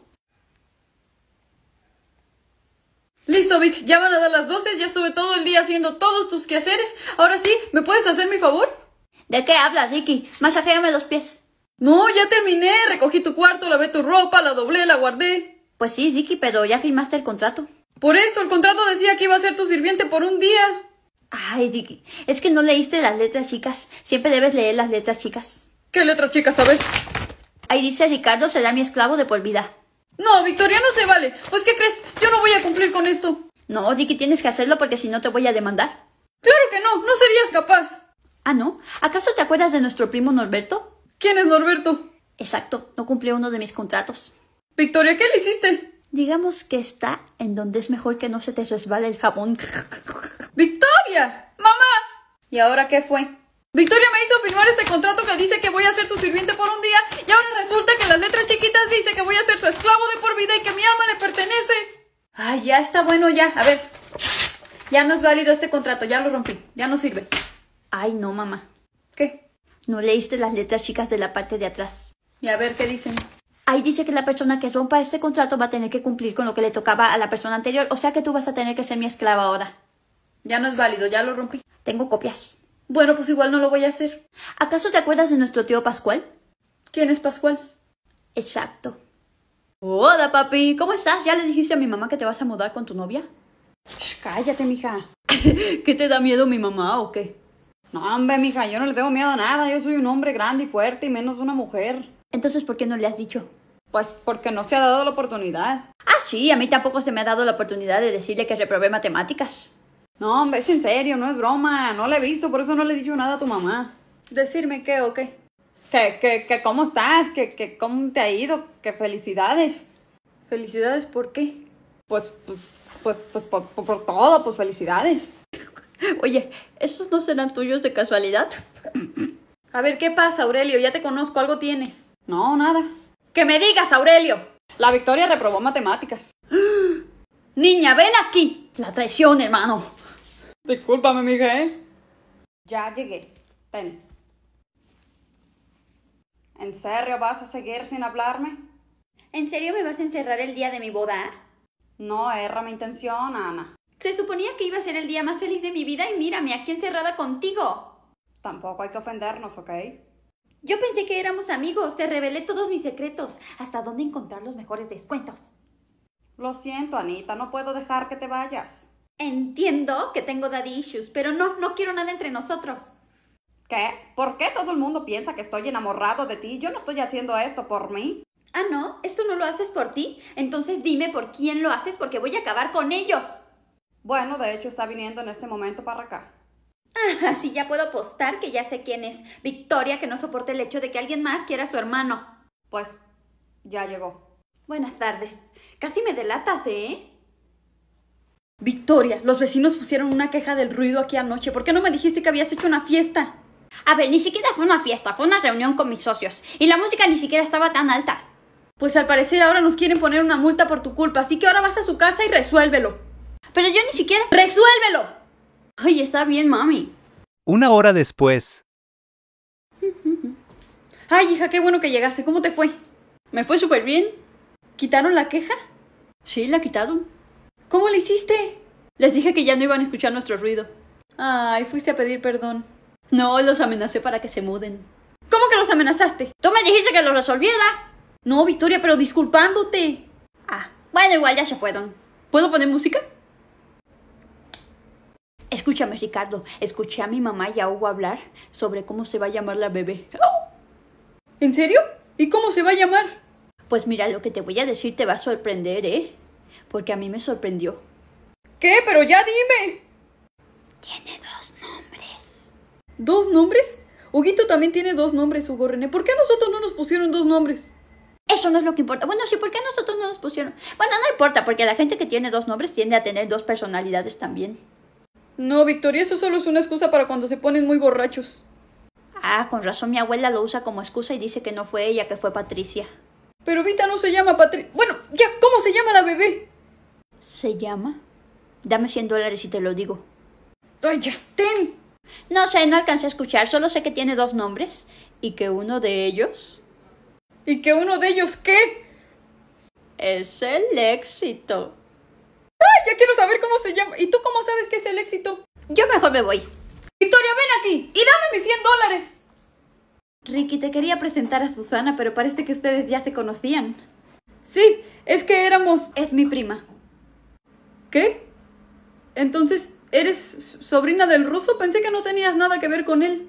Listo, Vic. Ya van a dar las 12. Ya estuve todo el día haciendo todos tus quehaceres. Ahora sí, ¿me puedes hacer mi favor? ¿De qué hablas, Ricky? Masajéame los pies. No, ya terminé. Recogí tu cuarto, lavé tu ropa, la doblé, la guardé. Pues sí, Ricky, pero ya firmaste el contrato. Por eso, el contrato decía que iba a ser tu sirviente por un día. Ay, Ricky, es que no leíste las letras chicas. Siempre debes leer las letras chicas. ¿Qué letras chicas, sabes? Ahí dice Ricardo será mi esclavo de por vida. No, Victoria, no se vale. Pues, ¿qué crees? Yo no voy a cumplir con esto. No, Ricky, tienes que hacerlo porque si no te voy a demandar. Claro que no, no serías capaz. Ah, ¿no? ¿Acaso te acuerdas de nuestro primo Norberto? ¿Quién es Norberto? Exacto, no cumplió uno de mis contratos. Victoria, ¿qué le hiciste? Digamos que está en donde es mejor que no se te resbale el jabón. ¡Victoria! ¡Mamá! ¿Y ahora qué fue? Victoria me hizo firmar este contrato que dice que voy a ser su sirviente por un día y ahora resulta que las letras chiquitas dice que voy a ser su esclavo de por vida y que mi alma le pertenece. Ay, ya está bueno ya. A ver, ya no es válido este contrato, ya lo rompí, ya no sirve. Ay, no, mamá. ¿Qué? No leíste las letras chicas de la parte de atrás. Y a ver qué dicen. Ahí dice que la persona que rompa este contrato va a tener que cumplir con lo que le tocaba a la persona anterior, o sea que tú vas a tener que ser mi esclava ahora. Ya no es válido, ya lo rompí. Tengo copias. Bueno, pues igual no lo voy a hacer. ¿Acaso te acuerdas de nuestro tío Pascual? ¿Quién es Pascual? Exacto. Hola, papi. ¿Cómo estás? ¿Ya le dijiste a mi mamá que te vas a mudar con tu novia? cállate, mija. ¿Qué te da miedo mi mamá o qué? No, hombre, mija, yo no le tengo miedo a nada. Yo soy un hombre grande y fuerte y menos una mujer. Entonces, ¿por qué no le has dicho? Pues porque no se ha dado la oportunidad. Ah, sí, a mí tampoco se me ha dado la oportunidad de decirle que reprobé matemáticas. No, hombre, es en serio, no es broma. No le he visto, por eso no le he dicho nada a tu mamá. ¿Decirme qué o qué? Que, que, que cómo estás, que, que cómo te ha ido, que felicidades. ¿Felicidades por qué? Pues, pues, pues, pues por todo, pues felicidades. Oye, ¿esos no serán tuyos de casualidad? A ver, ¿qué pasa, Aurelio? Ya te conozco, algo tienes. No, nada. ¡Que me digas, Aurelio! La Victoria reprobó matemáticas. Niña, ven aquí. La traición, hermano. Discúlpame, mija, ¿eh? Ya llegué. Ten. ¿En serio vas a seguir sin hablarme? ¿En serio me vas a encerrar el día de mi boda? No erra mi intención, Ana. Se suponía que iba a ser el día más feliz de mi vida y mírame aquí encerrada contigo. Tampoco hay que ofendernos, ¿ok? Yo pensé que éramos amigos, te revelé todos mis secretos, hasta dónde encontrar los mejores descuentos. Lo siento, Anita, no puedo dejar que te vayas. Entiendo que tengo daddy issues, pero no, no quiero nada entre nosotros. ¿Qué? ¿Por qué todo el mundo piensa que estoy enamorado de ti? Yo no estoy haciendo esto por mí. Ah, no, esto no lo haces por ti. Entonces dime por quién lo haces porque voy a acabar con ellos. Bueno, de hecho está viniendo en este momento para acá. Ah, sí, ya puedo apostar que ya sé quién es. Victoria, que no soporta el hecho de que alguien más quiera a su hermano. Pues, ya llegó. Buenas tardes. Casi me delatas, ¿eh? Victoria, los vecinos pusieron una queja del ruido aquí anoche. ¿Por qué no me dijiste que habías hecho una fiesta? A ver, ni siquiera fue una fiesta, fue una reunión con mis socios. Y la música ni siquiera estaba tan alta. Pues al parecer ahora nos quieren poner una multa por tu culpa, así que ahora vas a su casa y resuélvelo. Pero yo ni siquiera... ¡Resuélvelo! Ay, está bien, mami. Una hora después. Ay, hija, qué bueno que llegaste. ¿Cómo te fue? ¿Me fue súper bien? ¿Quitaron la queja? Sí, la quitaron. ¿Cómo la hiciste? Les dije que ya no iban a escuchar nuestro ruido. Ay, fuiste a pedir perdón. No, los amenacé para que se muden. ¿Cómo que los amenazaste? Tú me dijiste que los resolviera. No, Victoria, pero disculpándote. Ah, bueno, igual ya se fueron. ¿Puedo poner música? Escúchame, Ricardo. Escuché a mi mamá y a Hugo hablar sobre cómo se va a llamar la bebé. ¡Oh! ¿En serio? ¿Y cómo se va a llamar? Pues mira, lo que te voy a decir te va a sorprender, ¿eh? Porque a mí me sorprendió. ¿Qué? Pero ya dime. Tiene dos nombres. ¿Dos nombres? Huguito también tiene dos nombres, Hugo René. ¿Por qué nosotros no nos pusieron dos nombres? Eso no es lo que importa. Bueno, sí, ¿por qué nosotros no nos pusieron? Bueno, no importa, porque la gente que tiene dos nombres tiende a tener dos personalidades también. No, Victoria, eso solo es una excusa para cuando se ponen muy borrachos. Ah, con razón mi abuela lo usa como excusa y dice que no fue ella, que fue Patricia. Pero Vita no se llama Patricia. Bueno, ya, ¿cómo se llama la bebé? ¿Se llama? Dame 100 dólares y te lo digo. ¡Ay, ¡Ten! No sé, no alcancé a escuchar, solo sé que tiene dos nombres y que uno de ellos... ¿Y que uno de ellos qué? Es el éxito. ¡Ay, ya quiero saber cómo se llama! ¿Y tú cómo sabes que es el éxito? Yo mejor me voy. Victoria, ven aquí y dame mis 100 dólares. Ricky, te quería presentar a Susana, pero parece que ustedes ya se conocían. Sí, es que éramos... Es mi prima. ¿Qué? Entonces, ¿eres sobrina del ruso? Pensé que no tenías nada que ver con él.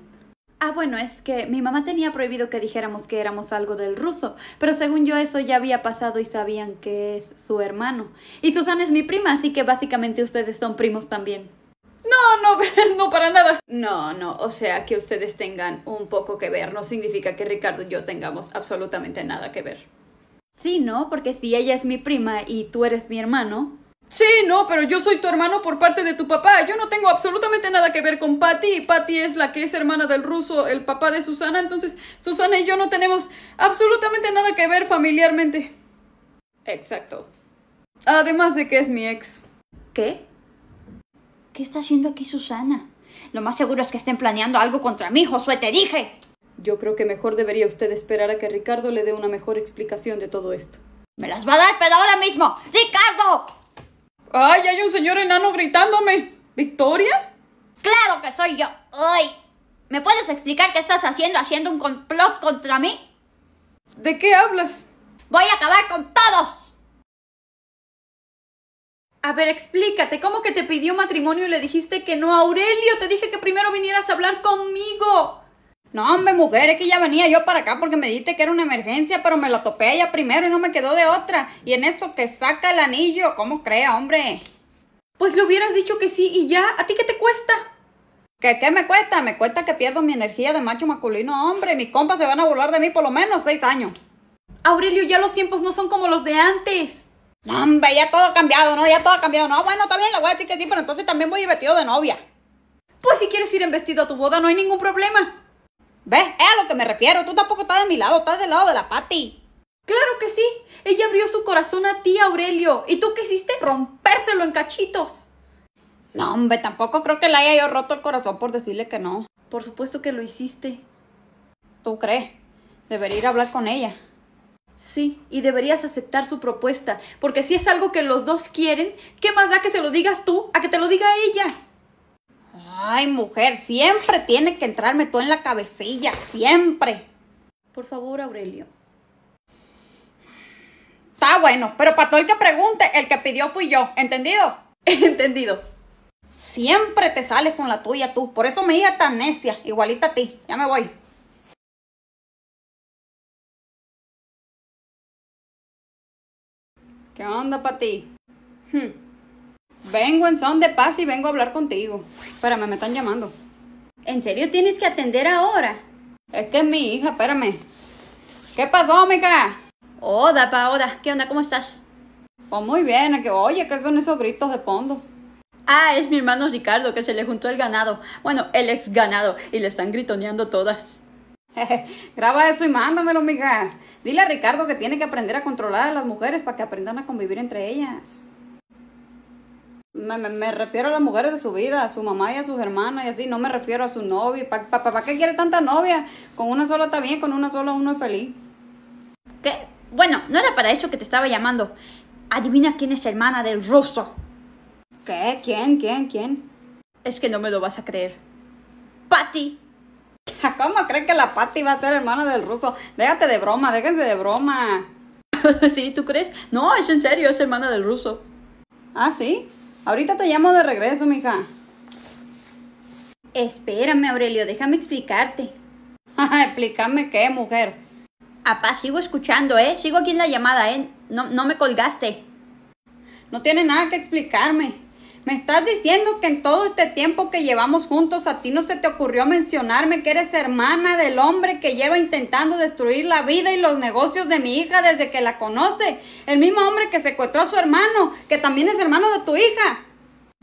Ah, bueno, es que mi mamá tenía prohibido que dijéramos que éramos algo del ruso, pero según yo eso ya había pasado y sabían que es su hermano. Y Susana es mi prima, así que básicamente ustedes son primos también. No, no, no para nada. No, no, o sea, que ustedes tengan un poco que ver no significa que Ricardo y yo tengamos absolutamente nada que ver. Sí, ¿no? Porque si ella es mi prima y tú eres mi hermano, Sí, no, pero yo soy tu hermano por parte de tu papá. Yo no tengo absolutamente nada que ver con Patty. Y Patty es la que es hermana del ruso, el papá de Susana. Entonces, Susana y yo no tenemos absolutamente nada que ver familiarmente. Exacto. Además de que es mi ex. ¿Qué? ¿Qué está haciendo aquí Susana? Lo más seguro es que estén planeando algo contra mí, Josué, te dije. Yo creo que mejor debería usted esperar a que Ricardo le dé una mejor explicación de todo esto. Me las va a dar, pero ahora mismo. ¡Ricardo! ¡Ay, hay un señor enano gritándome! ¿Victoria? ¡Claro que soy yo! ¡Ay! ¿Me puedes explicar qué estás haciendo haciendo un complot contra mí? ¿De qué hablas? Voy a acabar con todos. A ver, explícate, ¿cómo que te pidió matrimonio y le dijiste que no a Aurelio? Te dije que primero vinieras a hablar conmigo. No, hombre, mujer, es que ya venía yo para acá porque me dijiste que era una emergencia, pero me la topé ella primero y no me quedó de otra. Y en esto que saca el anillo, ¿cómo crea, hombre? Pues le hubieras dicho que sí y ya, ¿a ti qué te cuesta? ¿Qué, ¿Qué me cuesta? Me cuesta que pierdo mi energía de macho masculino, hombre. Mis compas se van a volar de mí por lo menos seis años. Aurelio, ya los tiempos no son como los de antes. No, hombre, ya todo ha cambiado, ¿no? Ya todo ha cambiado. No, bueno, está bien, le voy a decir que sí, pero entonces también voy vestido de novia. Pues si quieres ir en vestido a tu boda, no hay ningún problema. Ve, Es a lo que me refiero. Tú tampoco estás de mi lado, estás del lado de la Patty. Claro que sí. Ella abrió su corazón a ti, Aurelio. ¿Y tú quisiste Rompérselo en cachitos. No, hombre, tampoco creo que le haya yo roto el corazón por decirle que no. Por supuesto que lo hiciste. ¿Tú crees? Debería ir a hablar con ella. Sí, y deberías aceptar su propuesta, porque si es algo que los dos quieren, ¿qué más da que se lo digas tú a que te lo diga ella? Ay, mujer, siempre tiene que entrarme tú en la cabecilla, siempre. Por favor, Aurelio. Está bueno, pero para todo el que pregunte, el que pidió fui yo, ¿entendido? Entendido. Siempre te sales con la tuya tú. Por eso mi hija tan necia, igualita a ti. Ya me voy. ¿Qué onda para ti? Hmm. Vengo en son de paz y vengo a hablar contigo. Espérame, me están llamando. ¿En serio tienes que atender ahora? Es que es mi hija, espérame. ¿Qué pasó, mica? Oda, pa, Oda. ¿Qué onda? ¿Cómo estás? Pues muy bien. oye, ¿qué son esos gritos de fondo? Ah, es mi hermano Ricardo, que se le juntó el ganado. Bueno, el ex ganado. Y le están gritoneando todas. Graba eso y mándamelo, mija. Dile a Ricardo que tiene que aprender a controlar a las mujeres para que aprendan a convivir entre ellas. Me, me, refiero a las mujeres de su vida, a su mamá y a sus hermanas y así, no me refiero a su novia. ¿Para qué quiere tanta novia? Con una sola está bien, con una sola uno es feliz. ¿Qué? Bueno, no era para eso que te estaba llamando. Adivina quién es hermana del ruso. ¿Qué? ¿Quién? ¿Quién? ¿Quién? Es que no me lo vas a creer. ¡Patty! ¿Cómo crees que la Patty va a ser hermana del ruso? Déjate de broma, déjate de broma. ¿Sí? ¿Tú crees? No, es en serio, es hermana del ruso. ¿Ah, sí? Ahorita te llamo de regreso, mija. Espérame, Aurelio, déjame explicarte. Explícame qué, mujer. Apá, ah, sigo escuchando, ¿eh? Sigo aquí en la llamada, ¿eh? No, no me colgaste. No tiene nada que explicarme. Me estás diciendo que en todo este tiempo que llevamos juntos a ti no se te ocurrió mencionarme que eres hermana del hombre que lleva intentando destruir la vida y los negocios de mi hija desde que la conoce. El mismo hombre que secuestró a su hermano, que también es hermano de tu hija.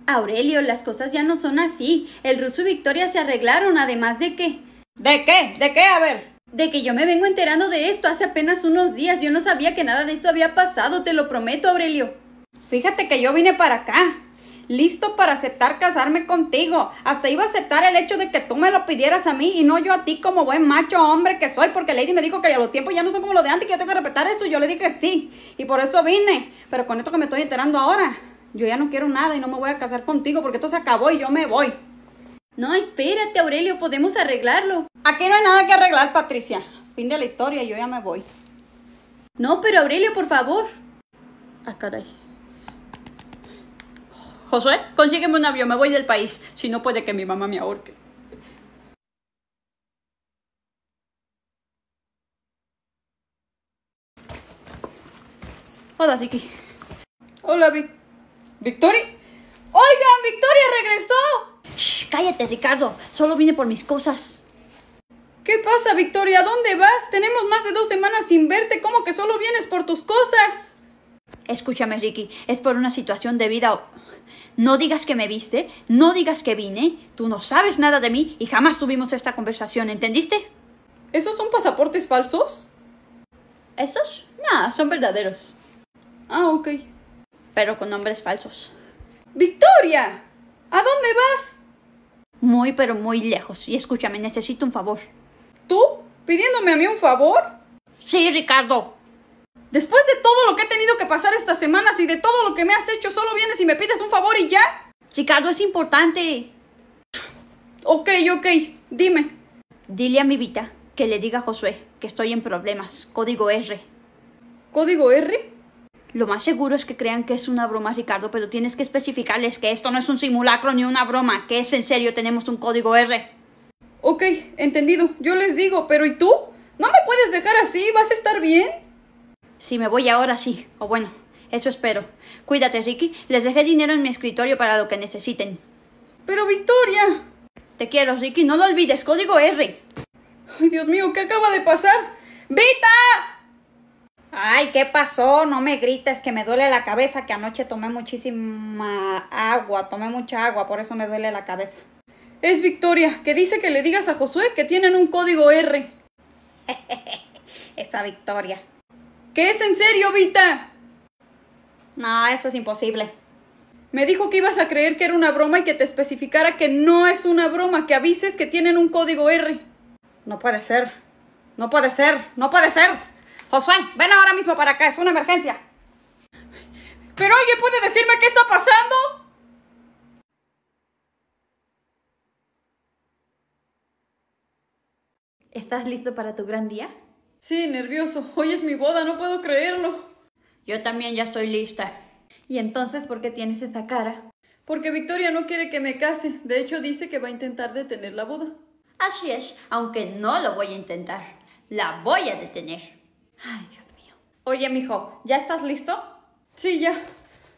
Aurelio, las cosas ya no son así. El ruso y Victoria se arreglaron, además de que... ¿De qué? ¿De qué? A ver de que yo me vengo enterando de esto hace apenas unos días. Yo no sabía que nada de esto había pasado, te lo prometo, Aurelio. Fíjate que yo vine para acá listo para aceptar casarme contigo. Hasta iba a aceptar el hecho de que tú me lo pidieras a mí y no yo a ti como buen macho hombre que soy, porque Lady me dijo que a los tiempos ya no son como los de antes, que yo tengo que respetar eso. Yo le dije que sí, y por eso vine. Pero con esto que me estoy enterando ahora, yo ya no quiero nada y no me voy a casar contigo porque esto se acabó y yo me voy. No, espérate, Aurelio, podemos arreglarlo. Aquí no hay nada que arreglar, Patricia. Fin de la historia, yo ya me voy. No, pero Aurelio, por favor. Ah, caray. Josué, consígueme un avión, me voy del país, si no puede que mi mamá me ahorque. Hola, Ricky. Hola, Vic. ¿Victoria? ¡Oigan, Victoria regresó! cállate, Ricardo. Solo vine por mis cosas. ¿Qué pasa, Victoria? ¿Dónde vas? Tenemos más de dos semanas sin verte. ¿Cómo que solo vienes por tus cosas? Escúchame, Ricky. Es por una situación de vida no digas que me viste, no digas que vine, tú no sabes nada de mí y jamás tuvimos esta conversación, ¿entendiste? ¿Esos son pasaportes falsos? Esos, No, son verdaderos. Ah, ok. Pero con nombres falsos. ¡Victoria! ¿A dónde vas? Muy, pero muy lejos. Y escúchame, necesito un favor. ¿Tú? ¿Pidiéndome a mí un favor? Sí, Ricardo. Después de todo lo que he tenido que pasar estas semanas y de todo lo que me has hecho, solo vienes y me pides un favor y ya. Ricardo, es importante. Ok, ok, dime. Dile a mi Vita que le diga a Josué que estoy en problemas. Código R. ¿Código R? Lo más seguro es que crean que es una broma, Ricardo, pero tienes que especificarles que esto no es un simulacro ni una broma, que es en serio, tenemos un código R. Ok, entendido. Yo les digo, pero ¿y tú? ¿No me puedes dejar así? ¿Vas a estar bien? Si me voy ahora, sí. O bueno, eso espero. Cuídate, Ricky. Les dejé dinero en mi escritorio para lo que necesiten. Pero Victoria. Te quiero, Ricky. No lo olvides. Código R. Ay, Dios mío, ¿qué acaba de pasar? ¡Vita! Ay, ¿qué pasó? No me grites que me duele la cabeza, que anoche tomé muchísima agua, tomé mucha agua, por eso me duele la cabeza. Es Victoria, que dice que le digas a Josué que tienen un código R. Esa Victoria. ¿Qué es en serio, Vita? No, eso es imposible. Me dijo que ibas a creer que era una broma y que te especificara que no es una broma, que avises que tienen un código R. No puede ser. No puede ser. No puede ser. Josué, ven ahora mismo para acá. Es una emergencia. ¿Pero alguien puede decirme qué está pasando? ¿Estás listo para tu gran día? Sí, nervioso. Hoy es mi boda, no puedo creerlo. Yo también ya estoy lista. ¿Y entonces por qué tienes esa cara? Porque Victoria no quiere que me case. De hecho, dice que va a intentar detener la boda. Así es, aunque no lo voy a intentar. La voy a detener. Ay, Dios mío. Oye, mijo, ¿ya estás listo? Sí, ya.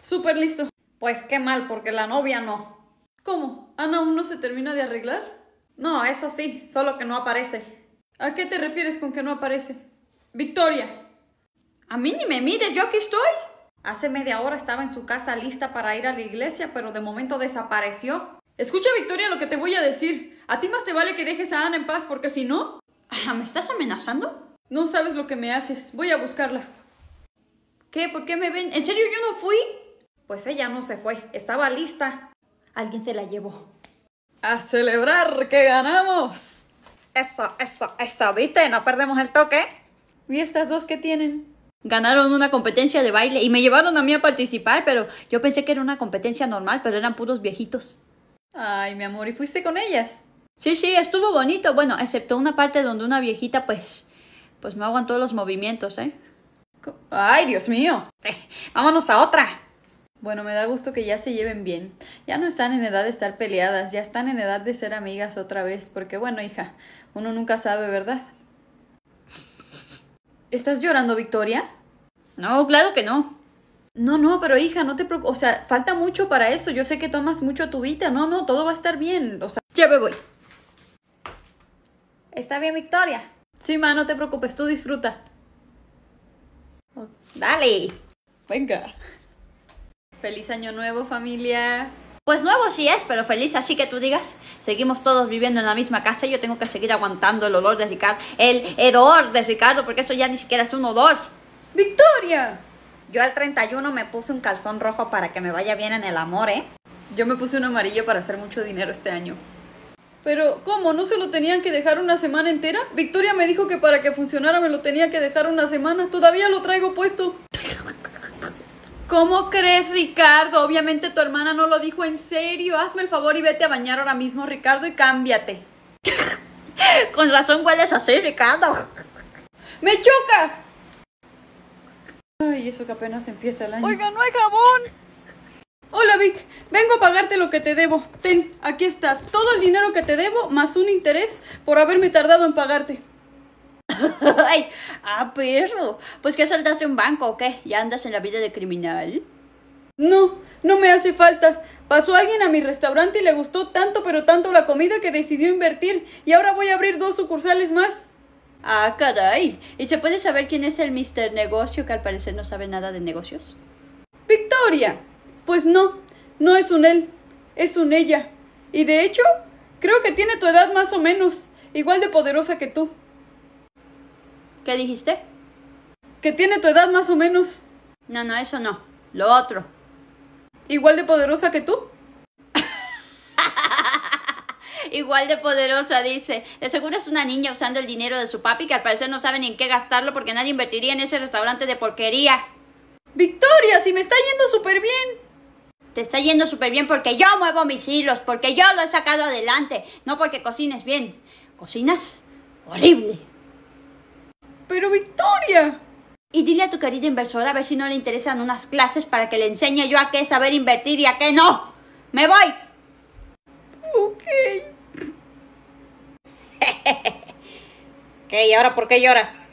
Súper listo. Pues qué mal, porque la novia no. ¿Cómo? ¿Ana aún no se termina de arreglar? No, eso sí, solo que no aparece. ¿A qué te refieres con que no aparece? Victoria. A mí ni me mires, yo aquí estoy. Hace media hora estaba en su casa lista para ir a la iglesia, pero de momento desapareció. Escucha, Victoria, lo que te voy a decir. A ti más te vale que dejes a Ana en paz, porque si no... Ah, ¿Me estás amenazando? No sabes lo que me haces. Voy a buscarla. ¿Qué? ¿Por qué me ven? ¿En serio yo no fui? Pues ella no se fue. Estaba lista. Alguien se la llevó. A celebrar que ganamos. Eso, eso, eso, ¿viste? No perdemos el toque. ¿Y estas dos qué tienen? Ganaron una competencia de baile y me llevaron a mí a participar, pero yo pensé que era una competencia normal, pero eran puros viejitos. Ay, mi amor, ¿y fuiste con ellas? Sí, sí, estuvo bonito. Bueno, excepto una parte donde una viejita, pues, pues no aguantó los movimientos, ¿eh? Ay, Dios mío. Eh, vámonos a otra. Bueno, me da gusto que ya se lleven bien. Ya no están en edad de estar peleadas, ya están en edad de ser amigas otra vez, porque bueno, hija, uno nunca sabe, ¿verdad? ¿Estás llorando, Victoria? No, claro que no. No, no, pero hija, no te preocupes. O sea, falta mucho para eso. Yo sé que tomas mucho tu vida. No, no, todo va a estar bien. O sea, ya me voy. ¿Está bien, Victoria? Sí, ma, no te preocupes. Tú disfruta. Dale. Venga. Feliz año nuevo familia. Pues nuevo sí es, pero feliz, así que tú digas, seguimos todos viviendo en la misma casa y yo tengo que seguir aguantando el olor de Ricardo, el hedor de Ricardo, porque eso ya ni siquiera es un olor. ¡Victoria! Yo al 31 me puse un calzón rojo para que me vaya bien en el amor, ¿eh? Yo me puse un amarillo para hacer mucho dinero este año. Pero, ¿cómo? ¿No se lo tenían que dejar una semana entera? Victoria me dijo que para que funcionara me lo tenía que dejar una semana. Todavía lo traigo puesto. ¿Cómo crees, Ricardo? Obviamente tu hermana no lo dijo en serio. Hazme el favor y vete a bañar ahora mismo, Ricardo, y cámbiate. Con razón hueles así, Ricardo. ¡Me chocas! Ay, eso que apenas empieza el año. Oiga, no hay jabón. Hola Vic, vengo a pagarte lo que te debo. Ten, aquí está, todo el dinero que te debo, más un interés por haberme tardado en pagarte. ¡Ay! ¡Ah, perro! Pues que saltaste un banco o qué? ¿Ya andas en la vida de criminal? No, no me hace falta. Pasó alguien a mi restaurante y le gustó tanto pero tanto la comida que decidió invertir y ahora voy a abrir dos sucursales más. Ah, caray. ¿Y se puede saber quién es el Mister Negocio que al parecer no sabe nada de negocios? ¡Victoria! Pues no, no es un él, es un ella. Y de hecho, creo que tiene tu edad más o menos, igual de poderosa que tú. ¿Qué dijiste? Que tiene tu edad más o menos. No, no, eso no. Lo otro. ¿Igual de poderosa que tú? Igual de poderosa, dice. De seguro es una niña usando el dinero de su papi que al parecer no sabe ni en qué gastarlo porque nadie invertiría en ese restaurante de porquería. Victoria, si me está yendo súper bien. Te está yendo súper bien porque yo muevo mis hilos, porque yo lo he sacado adelante, no porque cocines bien. ¿Cocinas? Horrible. Pero Victoria. Y dile a tu querida inversora a ver si no le interesan unas clases para que le enseñe yo a qué saber invertir y a qué no. ¡Me voy! Ok. ¿Qué? ¿Y ahora por qué lloras?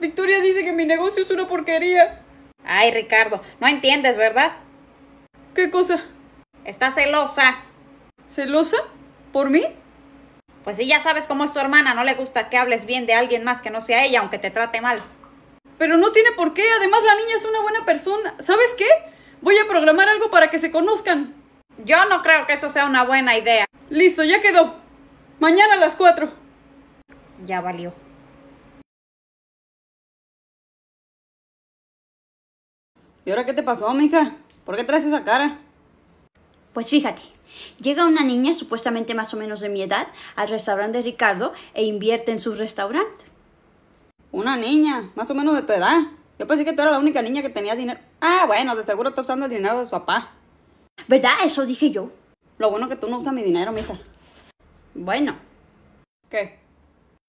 Victoria dice que mi negocio es una porquería. Ay, Ricardo, no entiendes, ¿verdad? ¿Qué cosa? Está celosa. ¿Celosa? ¿Por mí? Pues si ya sabes cómo es tu hermana, no le gusta que hables bien de alguien más que no sea ella, aunque te trate mal. Pero no tiene por qué, además la niña es una buena persona. ¿Sabes qué? Voy a programar algo para que se conozcan. Yo no creo que eso sea una buena idea. Listo, ya quedó. Mañana a las cuatro. Ya valió. ¿Y ahora qué te pasó, mija? ¿Por qué traes esa cara? Pues fíjate, Llega una niña supuestamente más o menos de mi edad al restaurante de Ricardo e invierte en su restaurante. Una niña, más o menos de tu edad. Yo pensé que tú eras la única niña que tenía dinero. Ah, bueno, de seguro está usando el dinero de su papá. ¿Verdad? Eso dije yo. Lo bueno es que tú no usas mi dinero, mija. Bueno. ¿Qué?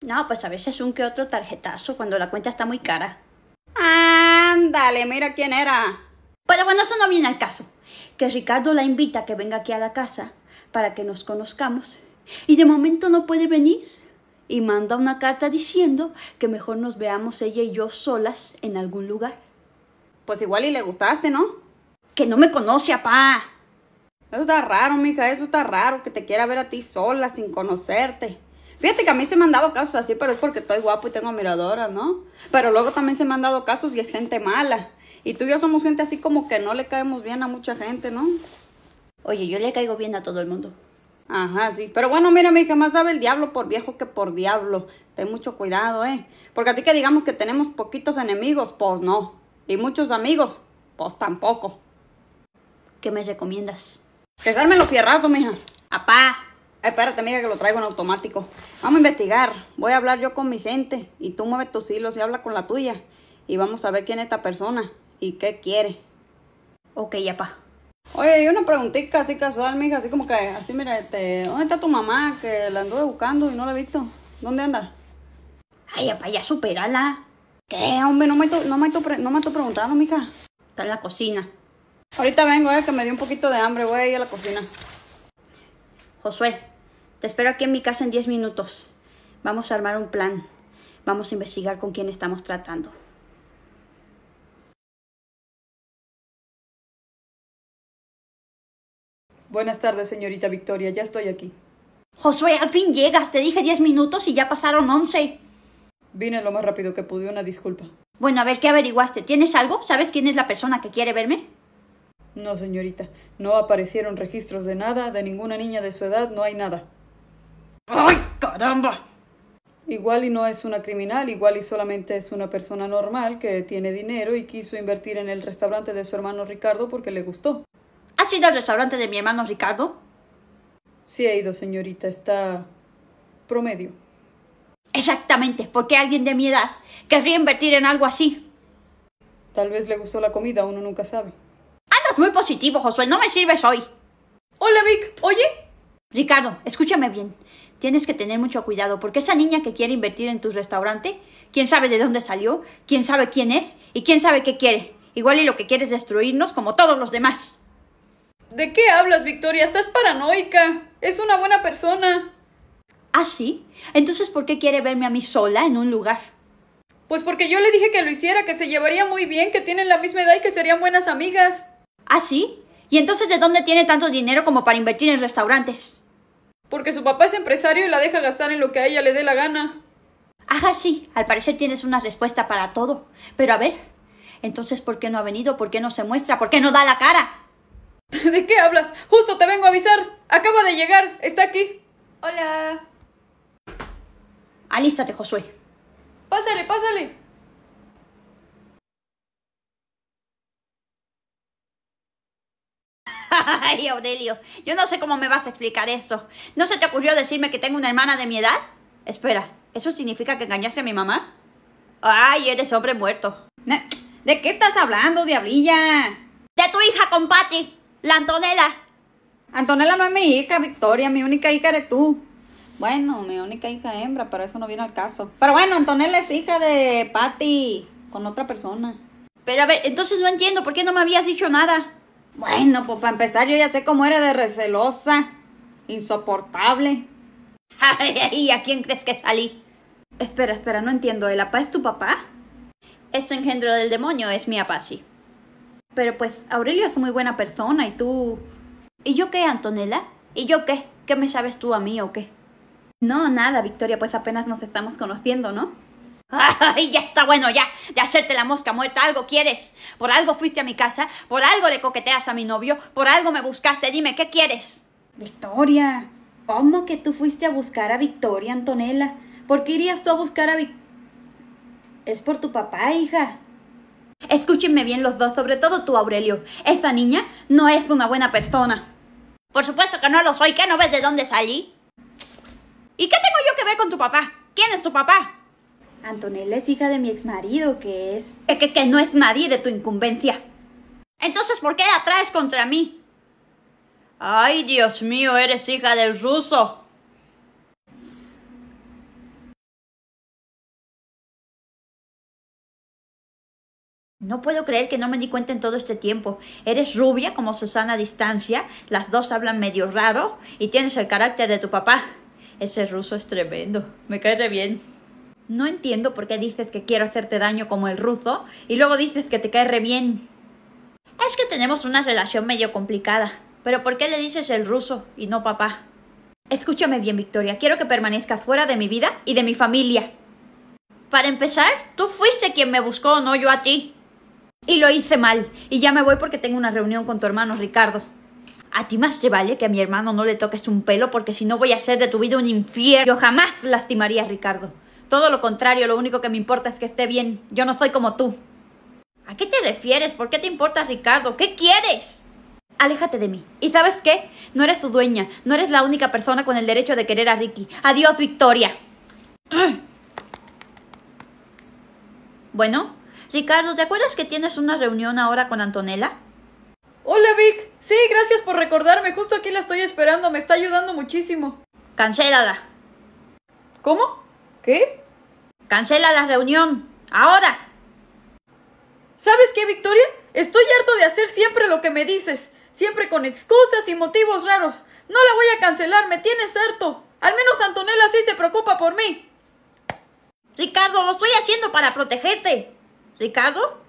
No, pues a veces un que otro tarjetazo cuando la cuenta está muy cara. Ándale, mira quién era. Pero bueno, eso no viene al caso que Ricardo la invita a que venga aquí a la casa para que nos conozcamos y de momento no puede venir y manda una carta diciendo que mejor nos veamos ella y yo solas en algún lugar. Pues igual y le gustaste, ¿no? Que no me conoce, papá. Eso está raro, mija, eso está raro, que te quiera ver a ti sola, sin conocerte. Fíjate que a mí se me han dado casos así, pero es porque estoy guapo y tengo miradora, ¿no? Pero luego también se me han dado casos y es gente mala. Y tú y yo somos gente así como que no le caemos bien a mucha gente, ¿no? Oye, yo le caigo bien a todo el mundo. Ajá, sí. Pero bueno, mira, mi hija, más sabe el diablo por viejo que por diablo. Ten mucho cuidado, ¿eh? Porque así que digamos que tenemos poquitos enemigos, pues no. Y muchos amigos, pues tampoco. ¿Qué me recomiendas? Que los fierrazos, mija. Apá. espérate, mija, que lo traigo en automático. Vamos a investigar. Voy a hablar yo con mi gente. Y tú mueve tus hilos y habla con la tuya. Y vamos a ver quién es esta persona. ¿Y qué quiere? Ok, ya pa. Oye, yo una preguntita así casual, mija, así como que, así mira, este, ¿dónde está tu mamá? Que la anduve buscando y no la he visto. ¿Dónde anda? Ay, ya pa, ya superala. ¿Qué, hombre? No me to, no me to, no me mija. Está en la cocina. Ahorita vengo, eh, que me dio un poquito de hambre, voy a ir a la cocina. Josué, te espero aquí en mi casa en 10 minutos. Vamos a armar un plan. Vamos a investigar con quién estamos tratando. Buenas tardes, señorita Victoria, ya estoy aquí. Josué, al fin llegas. Te dije diez minutos y ya pasaron once. Vine lo más rápido que pude, una disculpa. Bueno, a ver, ¿qué averiguaste? ¿Tienes algo? ¿Sabes quién es la persona que quiere verme? No, señorita. No aparecieron registros de nada, de ninguna niña de su edad, no hay nada. ¡Ay, caramba! Igual y no es una criminal, igual y solamente es una persona normal que tiene dinero y quiso invertir en el restaurante de su hermano Ricardo porque le gustó. ¿Has ido al restaurante de mi hermano Ricardo? Sí he ido, señorita. Está promedio. Exactamente, porque alguien de mi edad querría invertir en algo así. Tal vez le gustó la comida, uno nunca sabe. Andas muy positivo, Josué. No me sirves hoy. Hola, Vic. Oye. Ricardo, escúchame bien. Tienes que tener mucho cuidado porque esa niña que quiere invertir en tu restaurante, quién sabe de dónde salió, quién sabe quién es y quién sabe qué quiere. Igual y lo que quiere es destruirnos como todos los demás. ¿De qué hablas, Victoria? Estás paranoica. Es una buena persona. ¿Ah, sí? Entonces, ¿por qué quiere verme a mí sola en un lugar? Pues porque yo le dije que lo hiciera, que se llevaría muy bien, que tienen la misma edad y que serían buenas amigas. ¿Ah, sí? ¿Y entonces de dónde tiene tanto dinero como para invertir en restaurantes? Porque su papá es empresario y la deja gastar en lo que a ella le dé la gana. Ajá, sí, al parecer tienes una respuesta para todo. Pero a ver, entonces, ¿por qué no ha venido? ¿Por qué no se muestra? ¿Por qué no da la cara? ¿De qué hablas? Justo te vengo a avisar. Acaba de llegar. Está aquí. Hola. Alístate, Josué. Pásale, pásale. Ay, Aurelio, yo no sé cómo me vas a explicar esto. ¿No se te ocurrió decirme que tengo una hermana de mi edad? Espera, ¿eso significa que engañaste a mi mamá? Ay, eres hombre muerto. ¿De qué estás hablando, diablilla? De tu hija con la Antonella. Antonella no es mi hija, Victoria. Mi única hija eres tú. Bueno, mi única hija hembra, pero eso no viene al caso. Pero bueno, Antonella es hija de Patty con otra persona. Pero a ver, entonces no entiendo por qué no me habías dicho nada. Bueno, pues para empezar, yo ya sé cómo era de recelosa, insoportable. ¿Y a quién crees que salí? Espera, espera, no entiendo. ¿El apá es tu papá? esto engendro del demonio es mi apá, sí. Pero pues Aurelio es muy buena persona y tú... ¿Y yo qué, Antonella? ¿Y yo qué? ¿Qué me sabes tú a mí o qué? No, nada, Victoria, pues apenas nos estamos conociendo, ¿no? ¡Ay, ya está bueno, ya! De hacerte la mosca muerta, algo quieres. Por algo fuiste a mi casa, por algo le coqueteas a mi novio, por algo me buscaste, dime, ¿qué quieres? Victoria, ¿cómo que tú fuiste a buscar a Victoria, Antonella? ¿Por qué irías tú a buscar a Victoria? Es por tu papá, hija. Escúchenme bien los dos, sobre todo tú, Aurelio. Esa niña no es una buena persona. Por supuesto que no lo soy, ¿qué no ves de dónde salí? ¿Y qué tengo yo que ver con tu papá? ¿Quién es tu papá? Antonella es hija de mi exmarido, que es... Que, eh, que, que no es nadie de tu incumbencia. Entonces, ¿por qué la traes contra mí? Ay, Dios mío, eres hija del ruso. No puedo creer que no me di cuenta en todo este tiempo. Eres rubia como Susana a distancia, las dos hablan medio raro y tienes el carácter de tu papá. Ese ruso es tremendo, me cae re bien. No entiendo por qué dices que quiero hacerte daño como el ruso y luego dices que te cae re bien. Es que tenemos una relación medio complicada, pero ¿por qué le dices el ruso y no papá? Escúchame bien, Victoria, quiero que permanezcas fuera de mi vida y de mi familia. Para empezar, tú fuiste quien me buscó, no yo a ti. Y lo hice mal. Y ya me voy porque tengo una reunión con tu hermano, Ricardo. A ti más te vale que a mi hermano no le toques un pelo porque si no voy a ser de tu vida un infierno. Yo jamás lastimaría a Ricardo. Todo lo contrario, lo único que me importa es que esté bien. Yo no soy como tú. ¿A qué te refieres? ¿Por qué te importa Ricardo? ¿Qué quieres? Aléjate de mí. ¿Y sabes qué? No eres tu dueña. No eres la única persona con el derecho de querer a Ricky. Adiós, Victoria. Bueno, Ricardo, ¿te acuerdas que tienes una reunión ahora con Antonella? Hola Vic, sí, gracias por recordarme, justo aquí la estoy esperando, me está ayudando muchísimo. Cancélala. ¿Cómo? ¿Qué? Cancela la reunión, ahora. ¿Sabes qué, Victoria? Estoy harto de hacer siempre lo que me dices, siempre con excusas y motivos raros. No la voy a cancelar, me tienes harto. Al menos Antonella sí se preocupa por mí. Ricardo, lo estoy haciendo para protegerte. ¿Ricardo?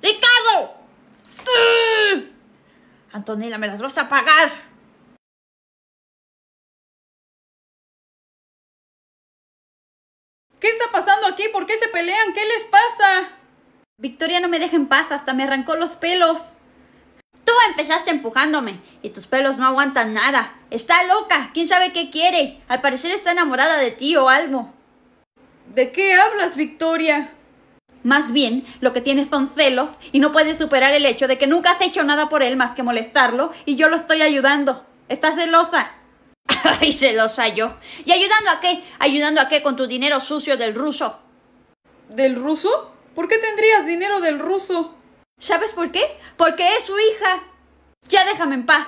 ¡Ricardo! Antonella, me las vas a pagar. ¿Qué está pasando aquí? ¿Por qué se pelean? ¿Qué les pasa? Victoria no me deja en paz, hasta me arrancó los pelos. Tú empezaste empujándome y tus pelos no aguantan nada. Está loca, quién sabe qué quiere. Al parecer está enamorada de ti o algo. ¿De qué hablas, Victoria? Más bien, lo que tienes son celos y no puedes superar el hecho de que nunca has hecho nada por él más que molestarlo y yo lo estoy ayudando. ¿Estás celosa? Ay, celosa yo. ¿Y ayudando a qué? ¿Ayudando a qué con tu dinero sucio del ruso? ¿Del ruso? ¿Por qué tendrías dinero del ruso? ¿Sabes por qué? Porque es su hija. Ya déjame en paz.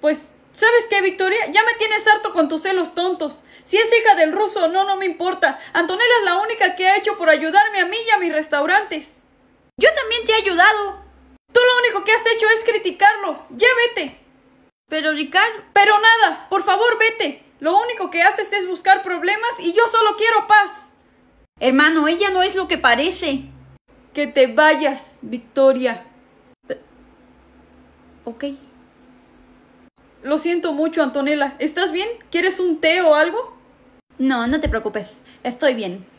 Pues, ¿sabes qué, Victoria? Ya me tienes harto con tus celos tontos. Si es hija del ruso no, no me importa. Antonella es la única que ha hecho por ayudarme a mí y a mis restaurantes. Yo también te he ayudado. Tú lo único que has hecho es criticarlo. Ya vete. Pero Ricardo... Pero nada, por favor vete. Lo único que haces es buscar problemas y yo solo quiero paz. Hermano, ella no es lo que parece. Que te vayas, Victoria. ok. Lo siento mucho, Antonella. ¿Estás bien? ¿Quieres un té o algo? No, no te preocupes, estoy bien.